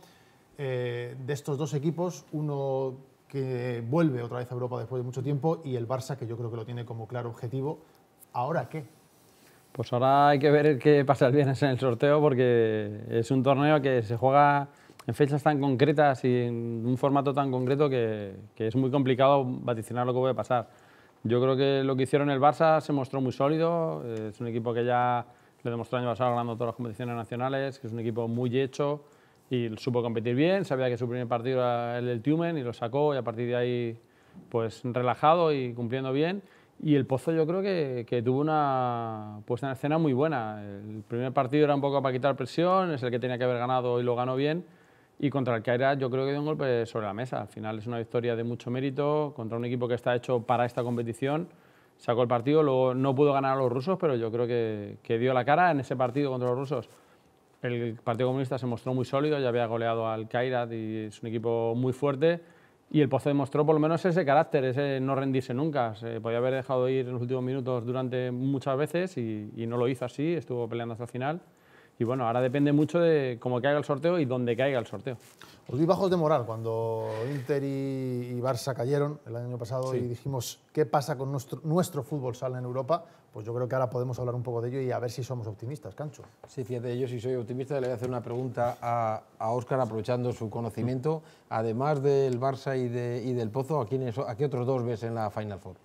eh, de estos dos equipos. Uno que vuelve otra vez a Europa después de mucho tiempo y el Barça, que yo creo que lo tiene como claro objetivo. ¿Ahora qué? Pues ahora hay que ver qué pasa el viernes en el sorteo porque es un torneo que se juega en fechas tan concretas y en un formato tan concreto que, es muy complicado vaticinar lo que puede pasar. Yo creo que lo que hicieron el Barça se mostró muy sólido, eh, es un equipo que ya le demostró el año pasado ganando todas las competiciones nacionales, que es un equipo muy hecho y supo competir bien, sabía que su primer partido era el del Tiumen y lo sacó y a partir de ahí pues relajado y cumpliendo bien. Y el Pozo yo creo que, que, tuvo una puesta en escena muy buena. El primer partido era un poco para quitar presión, es el que tenía que haber ganado y lo ganó bien. Y contra el caira yo creo que dio un golpe sobre la mesa. Al final es una victoria de mucho mérito contra un equipo que está hecho para esta competición. Sacó el partido, luego no pudo ganar a los rusos, pero yo creo que, que dio la cara en ese partido contra los rusos. El Partido Comunista se mostró muy sólido, ya había goleado al Kairat y es un equipo muy fuerte. Y el Pozo demostró por lo menos ese carácter, ese no rendirse nunca. Se podía haber dejado ir en los últimos minutos durante muchas veces y, y no lo hizo así, estuvo peleando hasta el final. Y bueno, ahora depende mucho de cómo caiga el sorteo y dónde caiga el sorteo. Os vi bajos de moral cuando Inter y, Barça cayeron el año pasado y dijimos qué pasa con nuestro, fútbol sala en Europa. Pues yo creo que ahora podemos hablar un poco de ello y a ver si somos optimistas, Cancho. Sí, fíjate, yo si soy optimista le voy a hacer una pregunta a, a Óscar aprovechando su conocimiento. Además del Barça y, del Pozo, ¿a, ¿a qué otros dos ves en la Final Four?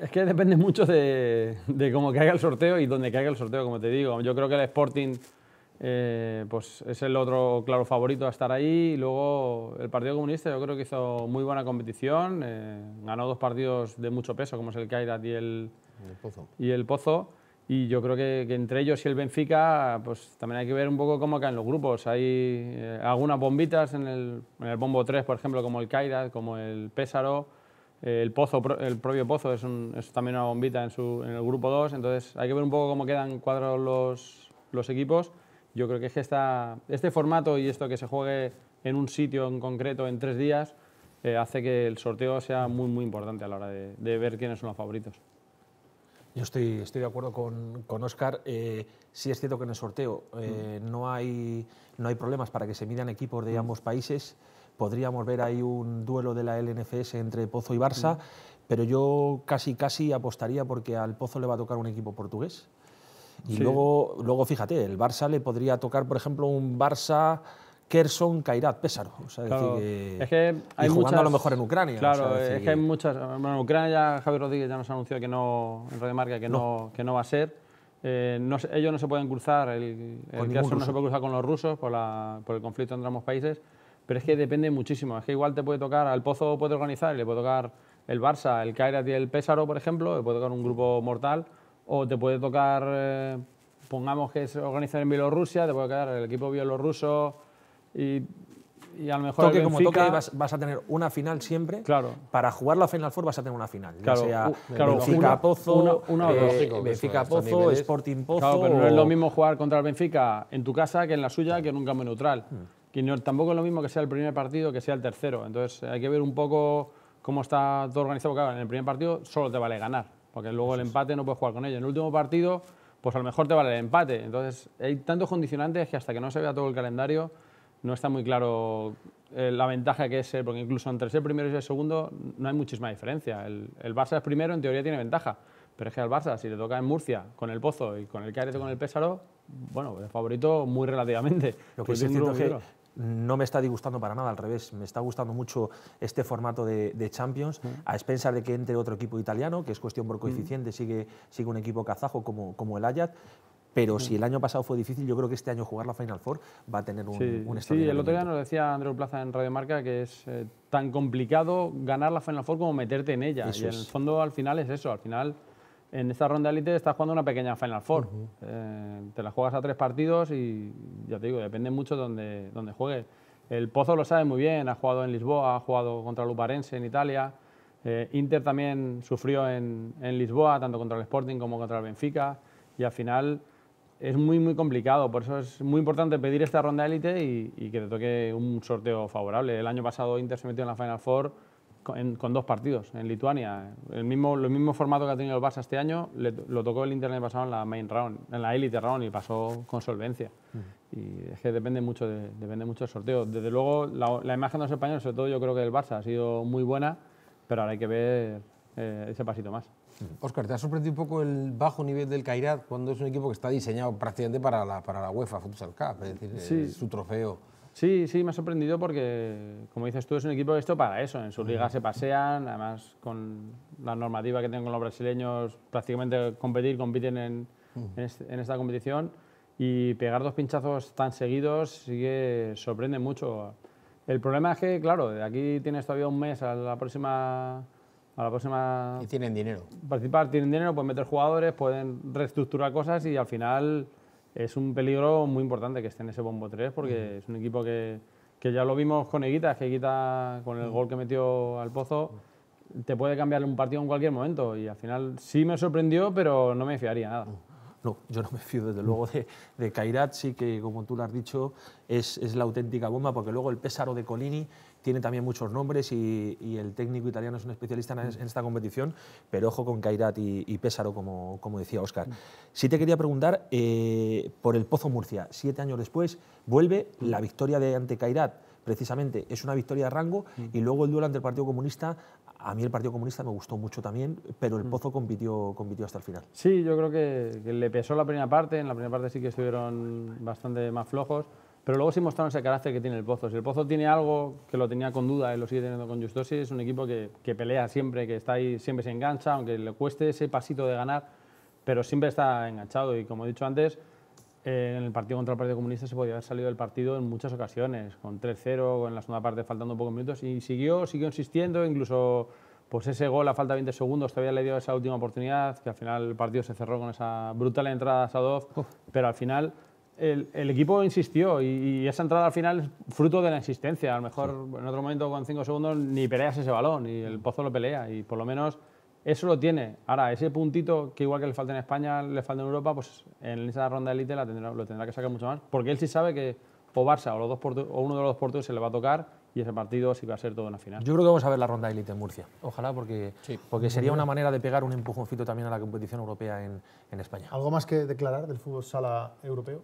Es que depende mucho de, cómo caiga el sorteo y dónde caiga el sorteo, como te digo. Yo creo que el Sporting eh, pues es el otro claro favorito a estar ahí. Y luego el Partido Comunista yo creo que hizo muy buena competición. Eh, ganó dos partidos de mucho peso, como es el Kairat y el, Pozo. y el Pozo. Y yo creo que, entre ellos y el Benfica, pues también hay que ver un poco cómo caen los grupos. Hay eh, algunas bombitas en el, en el, Bombo 3, por ejemplo, como el Kairat, como el Pésaro eh, el el propio pozo es, también una bombita en, el grupo 2, entonces hay que ver un poco cómo quedan cuadrados los, equipos. Yo creo que, este formato y esto que se juegue en un sitio en concreto en tres días eh, hace que el sorteo sea muy, muy importante a la hora de, ver quiénes son los favoritos. Yo estoy, de acuerdo con, con Oscar. Eh, sí es cierto que en el sorteo mm. no, hay, problemas para que se midan equipos de mm. ambos países podríamos ver ahí un duelo de la LNFS entre Pozo y Barça, pero yo casi casi apostaría porque al Pozo le va a tocar un equipo portugués. Y luego, luego, fíjate, el Barça le podría tocar, por ejemplo, un Barça... Kerson, Kairat, Pésaro. O sea, es que hay y jugando a lo mejor en Ucrania. Claro, es que, hay muchas. Bueno, en Ucrania Javier Rodríguez ya nos anunció que no, en Marca, que no, que no va a ser. Eh, no, ellos no se pueden cruzar, el, el Kerson no se puede cruzar con los rusos por, por el conflicto entre ambos países pero es que depende muchísimo. Es que igual te puede tocar, al Pozo puede organizar, le puede tocar el Barça, el Cairat y el Pésaro, por ejemplo, le puede tocar un grupo mortal, o te puede tocar, eh, pongamos que se organizar en Bielorrusia, te puede tocar el equipo bielorruso y a lo mejor toque como toque vas, a tener una final siempre. Claro. Para jugar la Final Four vas a tener una final. Claro, ya sea Benfica Pozo, Benfica Pozo, Sporting Pozo. Claro, pero no es lo mismo jugar contra el Benfica en tu casa que en la suya, que en un campo neutral. Hmm tampoco es lo mismo que sea el primer partido que sea el tercero. Entonces eh, hay que ver un poco cómo está todo organizado. Porque, en el primer partido solo te vale ganar, porque luego el empate no puedes jugar con ello. En el último partido, pues a lo mejor te vale el empate. Entonces hay tantos condicionantes que hasta que no se vea todo el calendario no está muy claro eh, la ventaja que es, porque incluso entre ser primero y ser segundo no hay muchísima diferencia. El, el Barça es primero, en teoría tiene ventaja, pero es que al Barça, si le toca en Murcia, con el Pozo y con el Cádiz con el Pésaro, bueno, pues es favorito muy relativamente. Lo que, pues es no me está disgustando para nada, al revés, me está gustando mucho este formato de, Champions, mm. a expensas de que entre otro equipo italiano, que es cuestión por mm. coeficiente, sigue, sigue un equipo kazajo como, como el Ajax, pero mm. si el año pasado fue difícil, yo creo que este año jugar la Final Four va a tener un, sí, Sí, el otro día nos decía Andrés Plaza en Radio Marca que es eh, tan complicado ganar la Final Four como meterte en ella. y en el fondo al final es eso, al final en esta ronda élite estás jugando una pequeña Final Four. Eh, te la juegas a tres partidos y ya te digo, depende mucho de donde, juegues. El Pozo lo sabe muy bien, ha jugado en Lisboa, ha jugado contra el Luparense en Italia. Eh, Inter también sufrió en, en, Lisboa, tanto contra el Sporting como contra el Benfica. Y al final es muy, muy complicado. Por eso es muy importante pedir esta ronda élite y, y que te toque un sorteo favorable. El año pasado Inter se metió en la Final Four con dos partidos en Lituania. El mismo, el mismo formato que ha tenido el Barça este año le, lo tocó el Inter el pasado en la main round, en la elite round y pasó con solvencia. Mm. Y es que depende mucho, depende mucho del sorteo. Desde luego, la, imagen de los españoles, sobre todo yo creo que el Barça, ha sido muy buena, pero ahora hay que ver eh, ese pasito más. Oscar, mm. ¿te ha sorprendido un poco el bajo nivel del Cairat cuando es un equipo que está diseñado prácticamente para la, para la UEFA Futsal Cup? Es decir, eh, su trofeo. Sí, sí, me ha sorprendido porque, como dices tú, es un equipo esto para eso. En sus ligas se pasean, además con la normativa que tienen con los brasileños, prácticamente competir, compiten en, en, esta competición y pegar dos pinchazos tan seguidos sí que sorprende mucho. El problema es que, claro, de aquí tienes todavía un mes a la próxima... A la próxima... Y tienen dinero. Participar, tienen dinero, pueden meter jugadores, pueden reestructurar cosas y al final es un peligro muy importante que esté en ese bombo 3 porque es un equipo que, que, ya lo vimos con Eguita, que Eguita con el gol que metió al Pozo te puede cambiar un partido en cualquier momento y al final sí me sorprendió, pero no me fiaría nada. No, yo no me fío desde luego de, de Kairat, sí que como tú lo has dicho es, es la auténtica bomba porque luego el Pésaro de Colini tiene también muchos nombres y, el técnico italiano es un especialista en, esta competición, pero ojo con Cairat y, Pésaro, como, como decía Óscar. Mm. Sí te quería preguntar eh, por el Pozo Murcia. Siete años después vuelve la mm. victoria de ante Cairat, Precisamente es una victoria de rango mm. y luego el duelo ante el Partido Comunista a mí el Partido Comunista me gustó mucho también, pero el Pozo compitió, compitió hasta el final. Sí, yo creo que, que, le pesó la primera parte, en la primera parte sí que estuvieron bastante más flojos, pero luego sí mostraron ese carácter que tiene el Pozo. Si el Pozo tiene algo que lo tenía con duda y lo sigue teniendo con Justosi, es un equipo que, que, pelea siempre, que está ahí, siempre se engancha, aunque le cueste ese pasito de ganar, pero siempre está enganchado. Y como he dicho antes, eh, en el partido contra el Partido Comunista se podía haber salido del partido en muchas ocasiones, con 3-0, en la segunda parte faltando pocos minutos, y siguió, siguió insistiendo, incluso pues ese gol a falta de 20 segundos todavía le dio esa última oportunidad, que al final el partido se cerró con esa brutal entrada a Sadov, pero al final el, equipo insistió y, esa entrada al final es fruto de la existencia A lo mejor en otro momento con cinco segundos ni peleas ese balón y el Pozo lo pelea y por lo menos eso lo tiene. Ahora, ese puntito que igual que le falta en España, le falta en Europa, pues en esa ronda elite la lo tendrá que sacar mucho más porque él sí sabe que o Barça o, los dos o uno de los dos porteros se le va a tocar y ese partido sí va a ser todo una final. Yo creo que vamos a ver la ronda élite en Murcia. Ojalá, porque, porque sería una manera de pegar un empujoncito también a la competición europea en, en España. ¿Algo más que declarar del fútbol sala europeo?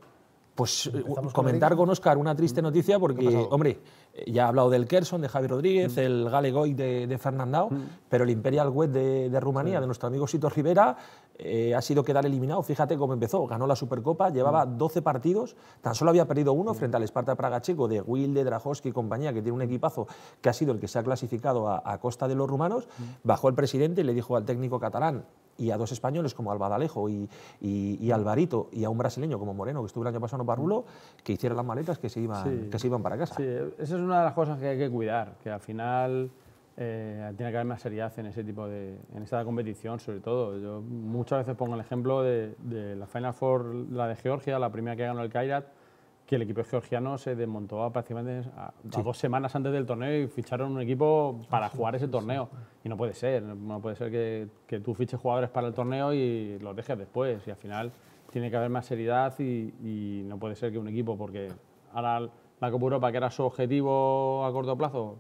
Pues eh, comentar con Oscar una triste noticia porque, hombre, ya ha hablado del Kerson de Javi Rodríguez, mm. el Galegoy de, de Fernandao, mm. pero el Imperial West de, Rumanía, de nuestro amigo Sito Rivera, eh, ha sido quedar eliminado. Fíjate cómo empezó. Ganó la Supercopa, llevaba 12 mm. partidos, tan solo había perdido uno frente al Esparta Praga Checo de Wilde, Drahoski y compañía, que tiene un equipazo que ha sido el que se ha clasificado a, costa de los rumanos. Bajó el presidente y le dijo al técnico catalán, y a dos españoles como Albadalejo y, y, Alvarito y a un brasileño como Moreno, que estuvo el año pasado en Parrulo, que hicieron las maletas que se iban, que se iban para casa. Sí, ese es una de las cosas que hay que cuidar, que al final eh, tiene que haber más seriedad en ese tipo de, en esta competición sobre todo. Yo muchas veces pongo el ejemplo de, de la Final Four, la de Georgia, la primera que ganó el Kairat, que el equipo georgiano se desmontó prácticamente a, dos semanas antes del torneo y ficharon un equipo para jugar ese torneo. y no puede ser, no puede ser que, que, tú fiches jugadores para el torneo y los dejes después. Y al final tiene que haber más seriedad y, y no puede ser que un equipo, porque ahora la Copa Europa, que era su objetivo a corto plazo,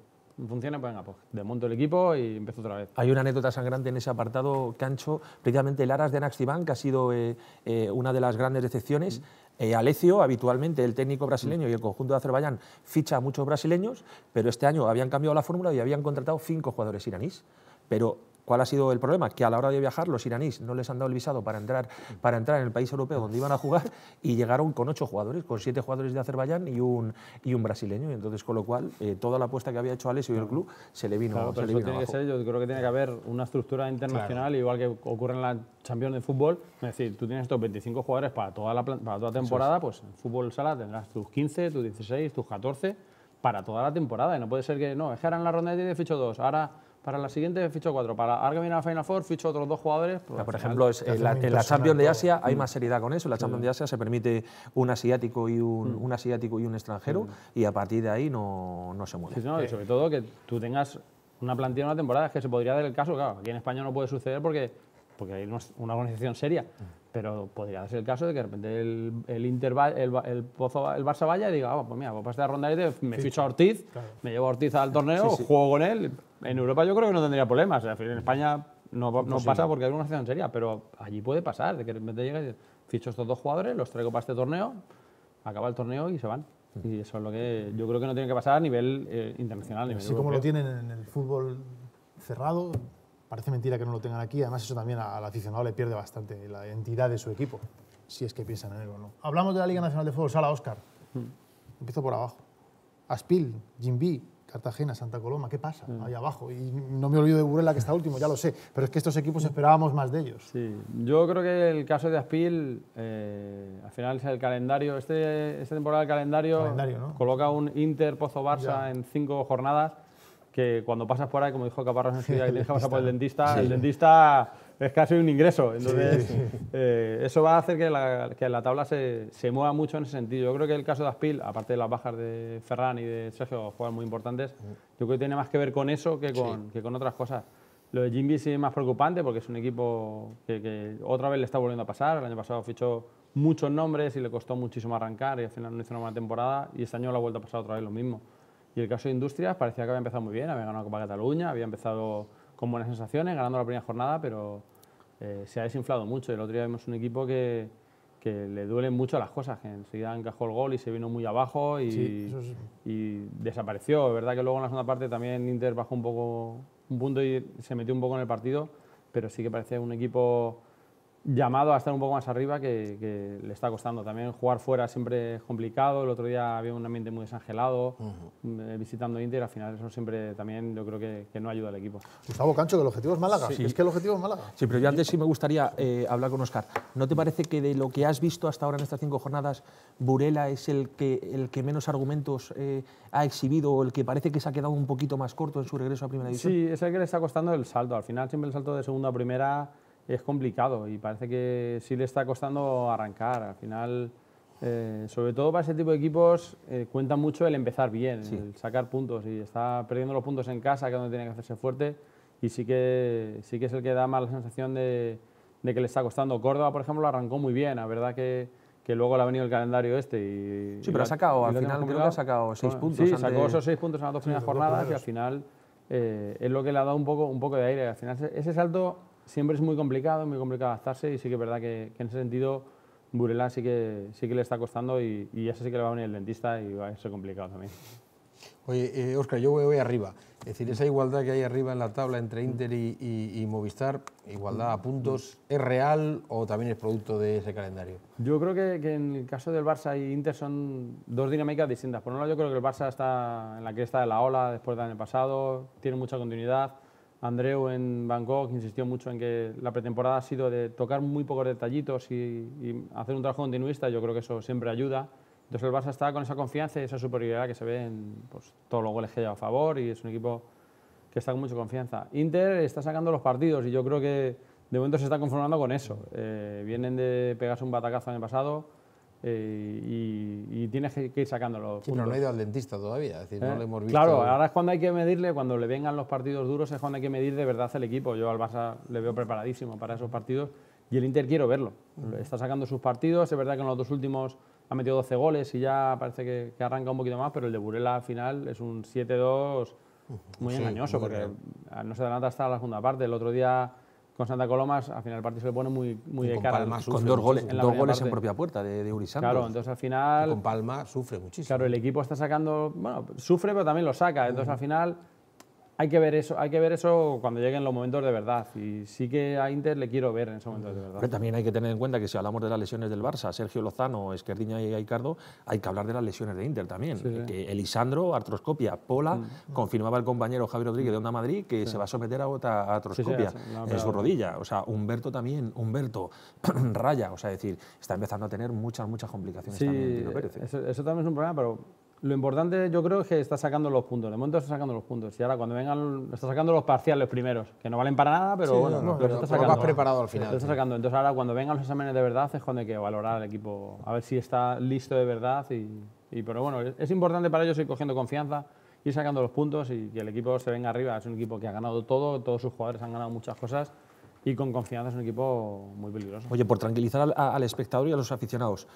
funciona, pues venga, pues desmonto el equipo y empiezo otra vez. Hay una anécdota sangrante en ese apartado, Cancho, precisamente el Aras de Naxi que ha sido eh, eh, una de las grandes decepciones. Mm. Eh, Alecio, habitualmente el técnico brasileño y el conjunto de Azerbaiyán ficha a muchos brasileños, pero este año habían cambiado la fórmula y habían contratado cinco jugadores iraníes. Pero ¿Cuál ha sido el problema? Que a la hora de viajar los iraníes no les han dado el visado para entrar, para entrar en el país europeo donde iban a jugar y llegaron con ocho jugadores, con siete jugadores de Azerbaiyán y un, y un brasileño. Entonces, con lo cual, eh, toda la apuesta que había hecho Alessio y el club se le vino, claro, pero se tiene Que ser, yo creo que tiene que haber una estructura internacional, igual que ocurre en la Champions de fútbol. Es decir, tú tienes estos 25 jugadores para toda la, para toda temporada, pues en fútbol sala tendrás tus 15, tus 16, tus 14 para toda la temporada. Y no puede ser que, no, es que ahora en la ronda de 10 ficho 2, ahora para la siguiente ficho cuatro. Para ahora la Final Four, ficho otros dos jugadores. Pues, por ejemplo, es, eh, en, la, Champions de Asia hay mm. más seriedad con eso. En la Champions de Asia se permite un asiático y un, mm. asiático y un extranjero mm. y a partir de ahí no, no se mueve. y sobre todo que tú tengas una plantilla una temporada, es que se podría dar el caso, claro, aquí en España no puede suceder porque, porque hay una organización seria, pero podría darse el caso de que de repente el, el, el, Pozo, el Barça vaya y diga, ah, pues mira, voy pues a ronda me ficho a Ortiz, me llevo a Ortiz al torneo, juego con él, en Europa yo creo que no tendría problemas. En España no, pasa porque hay una situación seria, pero allí puede pasar. De que de repente llegue ficho estos dos jugadores, los traigo para este torneo, acaba el torneo y se van. Y eso es lo que yo creo que no tiene que pasar a nivel eh, internacional. A Así como lo tienen en el fútbol cerrado, parece mentira que no lo tengan aquí. Además, eso también al aficionado le pierde bastante la identidad de su equipo, si es que piensan en él o no. Hablamos de la Liga Nacional de Fútbol Sala, Oscar. Mm. Empiezo por abajo. Aspil, Jimbi, Cartagena, Santa Coloma, ¿qué pasa mm. ahí abajo? Y no me olvido de Burela, que está último, ya lo sé, pero es que estos equipos mm. esperábamos más de ellos. Sí, yo creo que el caso de Aspil, eh, al final es el calendario, este, esta temporada el calendario, coloca un Inter Pozo Barça en cinco jornadas, que cuando pasas por ahí, como dijo Caparrós en su día, que a por el dentista, el dentista es casi un ingreso. Entonces, eh, eso va a hacer que la, tabla se, mueva mucho en ese sentido. Yo creo que el caso de Aspil, aparte de las bajas de Ferran y de Sergio, jugadores muy importantes, yo creo que tiene más que ver con eso que con, otras cosas. Lo de Jimby sí es más preocupante porque es un equipo que, otra vez le está volviendo a pasar. El año pasado fichó muchos nombres y le costó muchísimo arrancar y al final no hizo una buena temporada y este año la ha vuelto a pasar otra vez lo mismo. Y el caso de Industrias parecía que había empezado muy bien, había ganado Copa Cataluña, había empezado con buenas sensaciones, ganando la primera jornada, pero eh, se ha desinflado mucho. El otro día vimos un equipo que, le duelen mucho las cosas, que enseguida encajó el gol y se vino muy abajo y, y desapareció. Es verdad que luego en la segunda parte también Inter bajó un poco un punto y se metió un poco en el partido, pero sí que parece un equipo llamado a estar un poco más arriba, que, le está costando. También jugar fuera siempre es complicado. El otro día había un ambiente muy desangelado, eh, visitando Inter. Al final, eso siempre también yo creo que, no ayuda al equipo. Gustavo Cancho, que el objetivo es Málaga. Sí. Es que el objetivo es Málaga. Sí, pero yo antes sí me gustaría eh, hablar con Oscar. ¿No te parece que de lo que has visto hasta ahora en estas cinco jornadas, Burela es el que, el que menos argumentos eh, ha exhibido o el que parece que se ha quedado un poquito más corto en su regreso a Primera División? Sí, es el que le está costando el salto. Al final, siempre el salto de segunda a primera es complicado y parece que sí le está costando arrancar. Al final, eh, sobre todo para ese tipo de equipos, eh, cuenta mucho el empezar bien, el sacar puntos y está perdiendo los puntos en casa, que es donde tiene que hacerse fuerte y sí que, sí que es el que da más la sensación de, que le está costando. Córdoba, por ejemplo, arrancó muy bien, la verdad que que luego le ha venido el calendario este. Y, sí, pero ha sacado, al final creo que ha sacado seis puntos. Sí, sacó esos seis puntos en las dos primeras jornadas y al final eh, es lo que le ha dado un poco, un poco de aire. Al final ese salto siempre es muy complicado, muy complicado adaptarse y sí que es verdad que, en ese sentido Burela sí que, sí que le está costando y, y eso sí que le va a venir el dentista y va a ser complicado también. Oye, Oscar, eh, yo voy, arriba. Es decir, esa igualdad que hay arriba en la tabla entre Inter y, Movistar, igualdad a puntos, ¿es real o también es producto de ese calendario? Yo creo que, en el caso del Barça y Inter son dos dinámicas distintas. Por un lado, yo creo que el Barça está en la cresta de la ola después del año pasado, tiene mucha continuidad Andreu en Bangkok insistió mucho en que la pretemporada ha sido de tocar muy pocos detallitos y, hacer un trabajo continuista, yo creo que eso siempre ayuda. Entonces el Barça está con esa confianza y esa superioridad que se ve en pues, todos los goles que lleva a favor y es un equipo que está con mucha confianza. Inter está sacando los partidos y yo creo que de momento se está conformando con eso. Eh, vienen de pegarse un batacazo en el pasado, eh, y, tienes que, ir sacándolo no ha ido al dentista todavía, es decir, no ¿Eh? hemos visto. Claro, ahora es cuando hay que medirle, cuando le vengan los partidos duros, es cuando hay que medir de verdad el equipo. Yo al Barça le veo preparadísimo para esos partidos y el Inter quiero verlo. Está sacando sus partidos, es verdad que en los dos últimos ha metido 12 goles y ya parece que, arranca un poquito más, pero el de Burela final es un 7-2 muy engañoso, porque no se nada hasta la segunda parte. El otro día con Santa Coloma, al final el partido se le pone muy, muy de con cara. Palma con dos goles, en, dos propia puerta de, Uri Santos. Claro, entonces al final. con Palma sufre muchísimo. Claro, el equipo está sacando. Bueno, sufre, pero también lo saca. Entonces al final hay que ver eso, hay que ver eso cuando lleguen los momentos de verdad. Y sí que a Inter le quiero ver en esos momentos de verdad. Pero también hay que tener en cuenta que si hablamos de las lesiones del Barça, Sergio Lozano, Esquerdiña y Aicardo, hay que hablar de las lesiones de Inter también. Que Elisandro, artroscopia, Pola, mm. confirmaba el compañero Javier Rodríguez de Onda Madrid que se va a someter a otra artroscopia en su rodilla. O sea, Humberto también, Humberto, Raya, o sea, es decir, está empezando a tener muchas, muchas complicaciones también ¿eh? eso también es un problema, pero lo importante yo creo que está sacando los puntos. De momento está sacando los puntos. Y ahora cuando vengan, está sacando los parciales primeros, que no valen para nada, pero bueno, está sacando. preparado al final. Lo está sacando. Entonces ahora cuando vengan los exámenes de verdad es cuando hay que valorar al equipo, a ver si está listo de verdad. Y, pero bueno, es importante para ellos ir cogiendo confianza, ir sacando los puntos y que el equipo se venga arriba. Es un equipo que ha ganado todo, todos sus jugadores han ganado muchas cosas y con confianza es un equipo muy peligroso. Oye, por tranquilizar al, espectador y a los aficionados,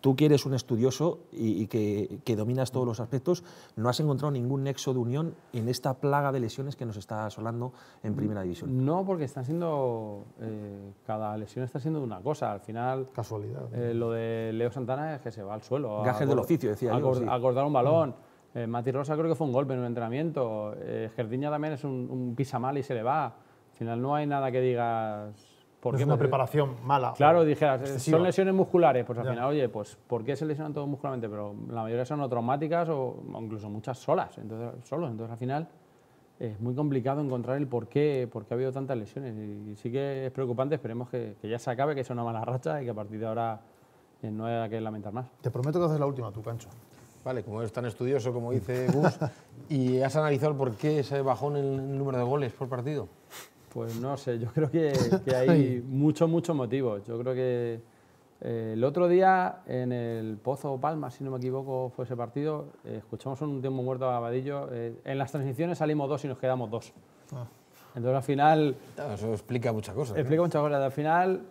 tú que eres un estudioso y, que, dominas todos los aspectos, no has encontrado ningún nexo de unión en esta plaga de lesiones que nos está asolando en Primera División. No, porque están siendo, eh, cada lesión está siendo una cosa, al final... Casualidad. Eh, lo de Leo Santana es que se va al suelo. Gajes del oficio, decía yo. Acordar un balón. Mm. Eh, Rosa creo que fue un golpe en un entrenamiento. Jardiña también es un, un mal y se le va. Al final no hay nada que digas... ¿por es una preparación mala. Claro, dijeras, ah, son lesiones musculares, pues al final, oye, pues ¿por qué se lesionan todos muscularmente? Pero la mayoría son traumáticas o incluso muchas solas, entonces, solos. Entonces al final es muy complicado encontrar el por qué, ha habido tantas lesiones. Y, sí que es preocupante, esperemos que, ya se acabe, que sea una mala racha y que a partir de ahora eh, no haya que lamentar más. Te prometo que haces la última, tu Cancho. Vale, como eres tan estudioso, como dice Gus, ¿y has analizado por qué se bajó en el número de goles por partido? Pues no sé, yo creo que, hay muchos, muchos motivos. Yo creo que eh, el otro día en el Pozo Palma, si no me equivoco, fue ese partido, eh, escuchamos un tiempo muerto a Abadillo. Eh, en las transiciones salimos dos y nos quedamos dos. Ah. Entonces al final... eso explica muchas cosas. Explica muchas cosas. Al final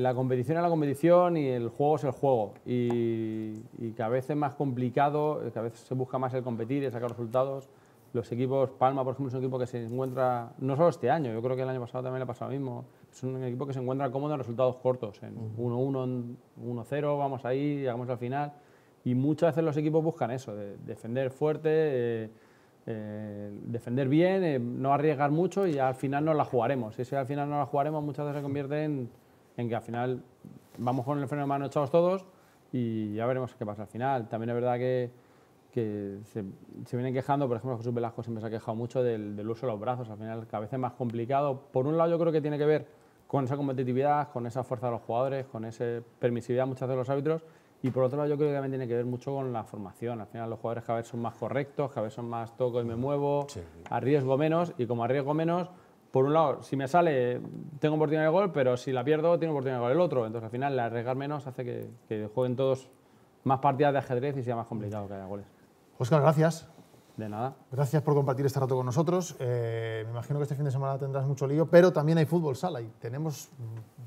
la competición es la competición y el juego es el juego. Y, y que a veces es más complicado, que a veces se busca más el competir y sacar resultados los equipos, Palma, por ejemplo, es un equipo que se encuentra, no solo este año, yo creo que el año pasado también le ha pasado lo mismo, es un equipo que se encuentra cómodo en resultados cortos, en 1-1, 1-0, vamos ahí, llegamos al final, y muchas veces los equipos buscan eso, defender fuerte, eh, eh, defender bien, eh, no arriesgar mucho y al final no la jugaremos. Y si al final no la jugaremos, muchas veces se convierte en, en que al final vamos con el freno de mano echados todos y ya veremos qué pasa al final. También es verdad que se, vienen quejando, por ejemplo, Jesús Velasco siempre se ha quejado mucho del, uso de los brazos, al final, que a veces es más complicado. Por un lado, yo creo que tiene que ver con esa competitividad, con esa fuerza de los jugadores, con esa permisividad muchas veces de los árbitros, y por otro lado, yo creo que también tiene que ver mucho con la formación. Al final, los jugadores cada vez son más correctos, cada vez son más toco y me muevo, arriesgo menos, y como arriesgo menos, por un lado, si me sale, tengo oportunidad de gol, pero si la pierdo, tengo oportunidad de gol el otro. Entonces, al final, el arriesgar menos hace que, que jueguen todos más partidas de ajedrez y sea más complicado que haya goles. Oscar, gracias. De nada. Gracias por compartir este rato con nosotros. Eh, me imagino que este fin de semana tendrás mucho lío, pero también hay fútbol sala y tenemos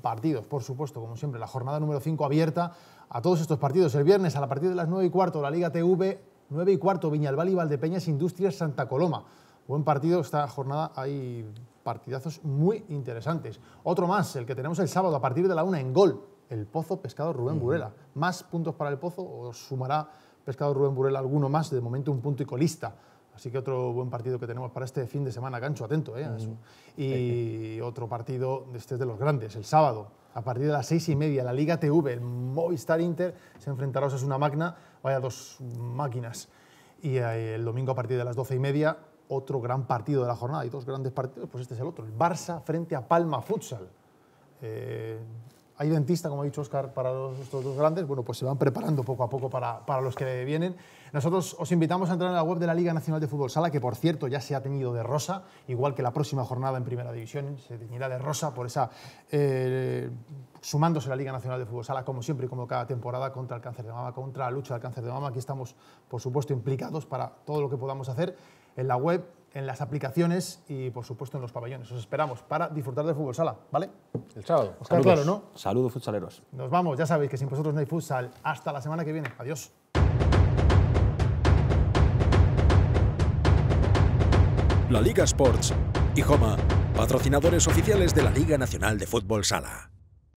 partidos, por supuesto, como siempre. La jornada número 5 abierta a todos estos partidos. El viernes a la partir de las 9 y cuarto, la Liga TV, 9 y cuarto, Viñalbal y Valdepeñas, Industrias Santa Coloma. Buen partido esta jornada, hay partidazos muy interesantes. Otro más, el que tenemos el sábado a partir de la 1 en gol. El Pozo Pescado Rubén Burela. ¿Más puntos para el Pozo o sumará pescado Rubén Burela alguno más, de momento un punto y colista. Así que otro buen partido que tenemos para este fin de semana, gancho, atento ¿eh? Y otro partido, este es de los grandes, el sábado, a partir de las seis y media, la Liga TV, el Movistar Inter, se enfrentará a una Magna, vaya dos máquinas. Y eh, el domingo a partir de las doce y media, otro gran partido de la jornada. y dos grandes partidos, pues este es el otro, el Barça frente a Palma Futsal. Eh, hay dentista, como ha dicho Oscar, para los, estos dos grandes. Bueno, pues se van preparando poco a poco para, los que vienen. Nosotros os invitamos a entrar en la web de la Liga Nacional de Fútbol Sala, que por cierto ya se ha tenido de rosa, igual que la próxima jornada en Primera División se teñirá de rosa por esa. Eh, sumándose la Liga Nacional de Fútbol Sala, como siempre y como cada temporada, contra el cáncer de mama, contra la lucha del cáncer de mama. Aquí estamos, por supuesto, implicados para todo lo que podamos hacer en la web en las aplicaciones y, por supuesto, en los pabellones. Os esperamos para disfrutar de fútbol sala, ¿vale? El sábado. Os Saludos. ¿no? Saludos, futsaleros. Nos vamos, ya sabéis que sin vosotros no hay futsal. Hasta la semana que viene. Adiós. La Liga Sports y Joma, patrocinadores oficiales de la Liga Nacional de Fútbol Sala.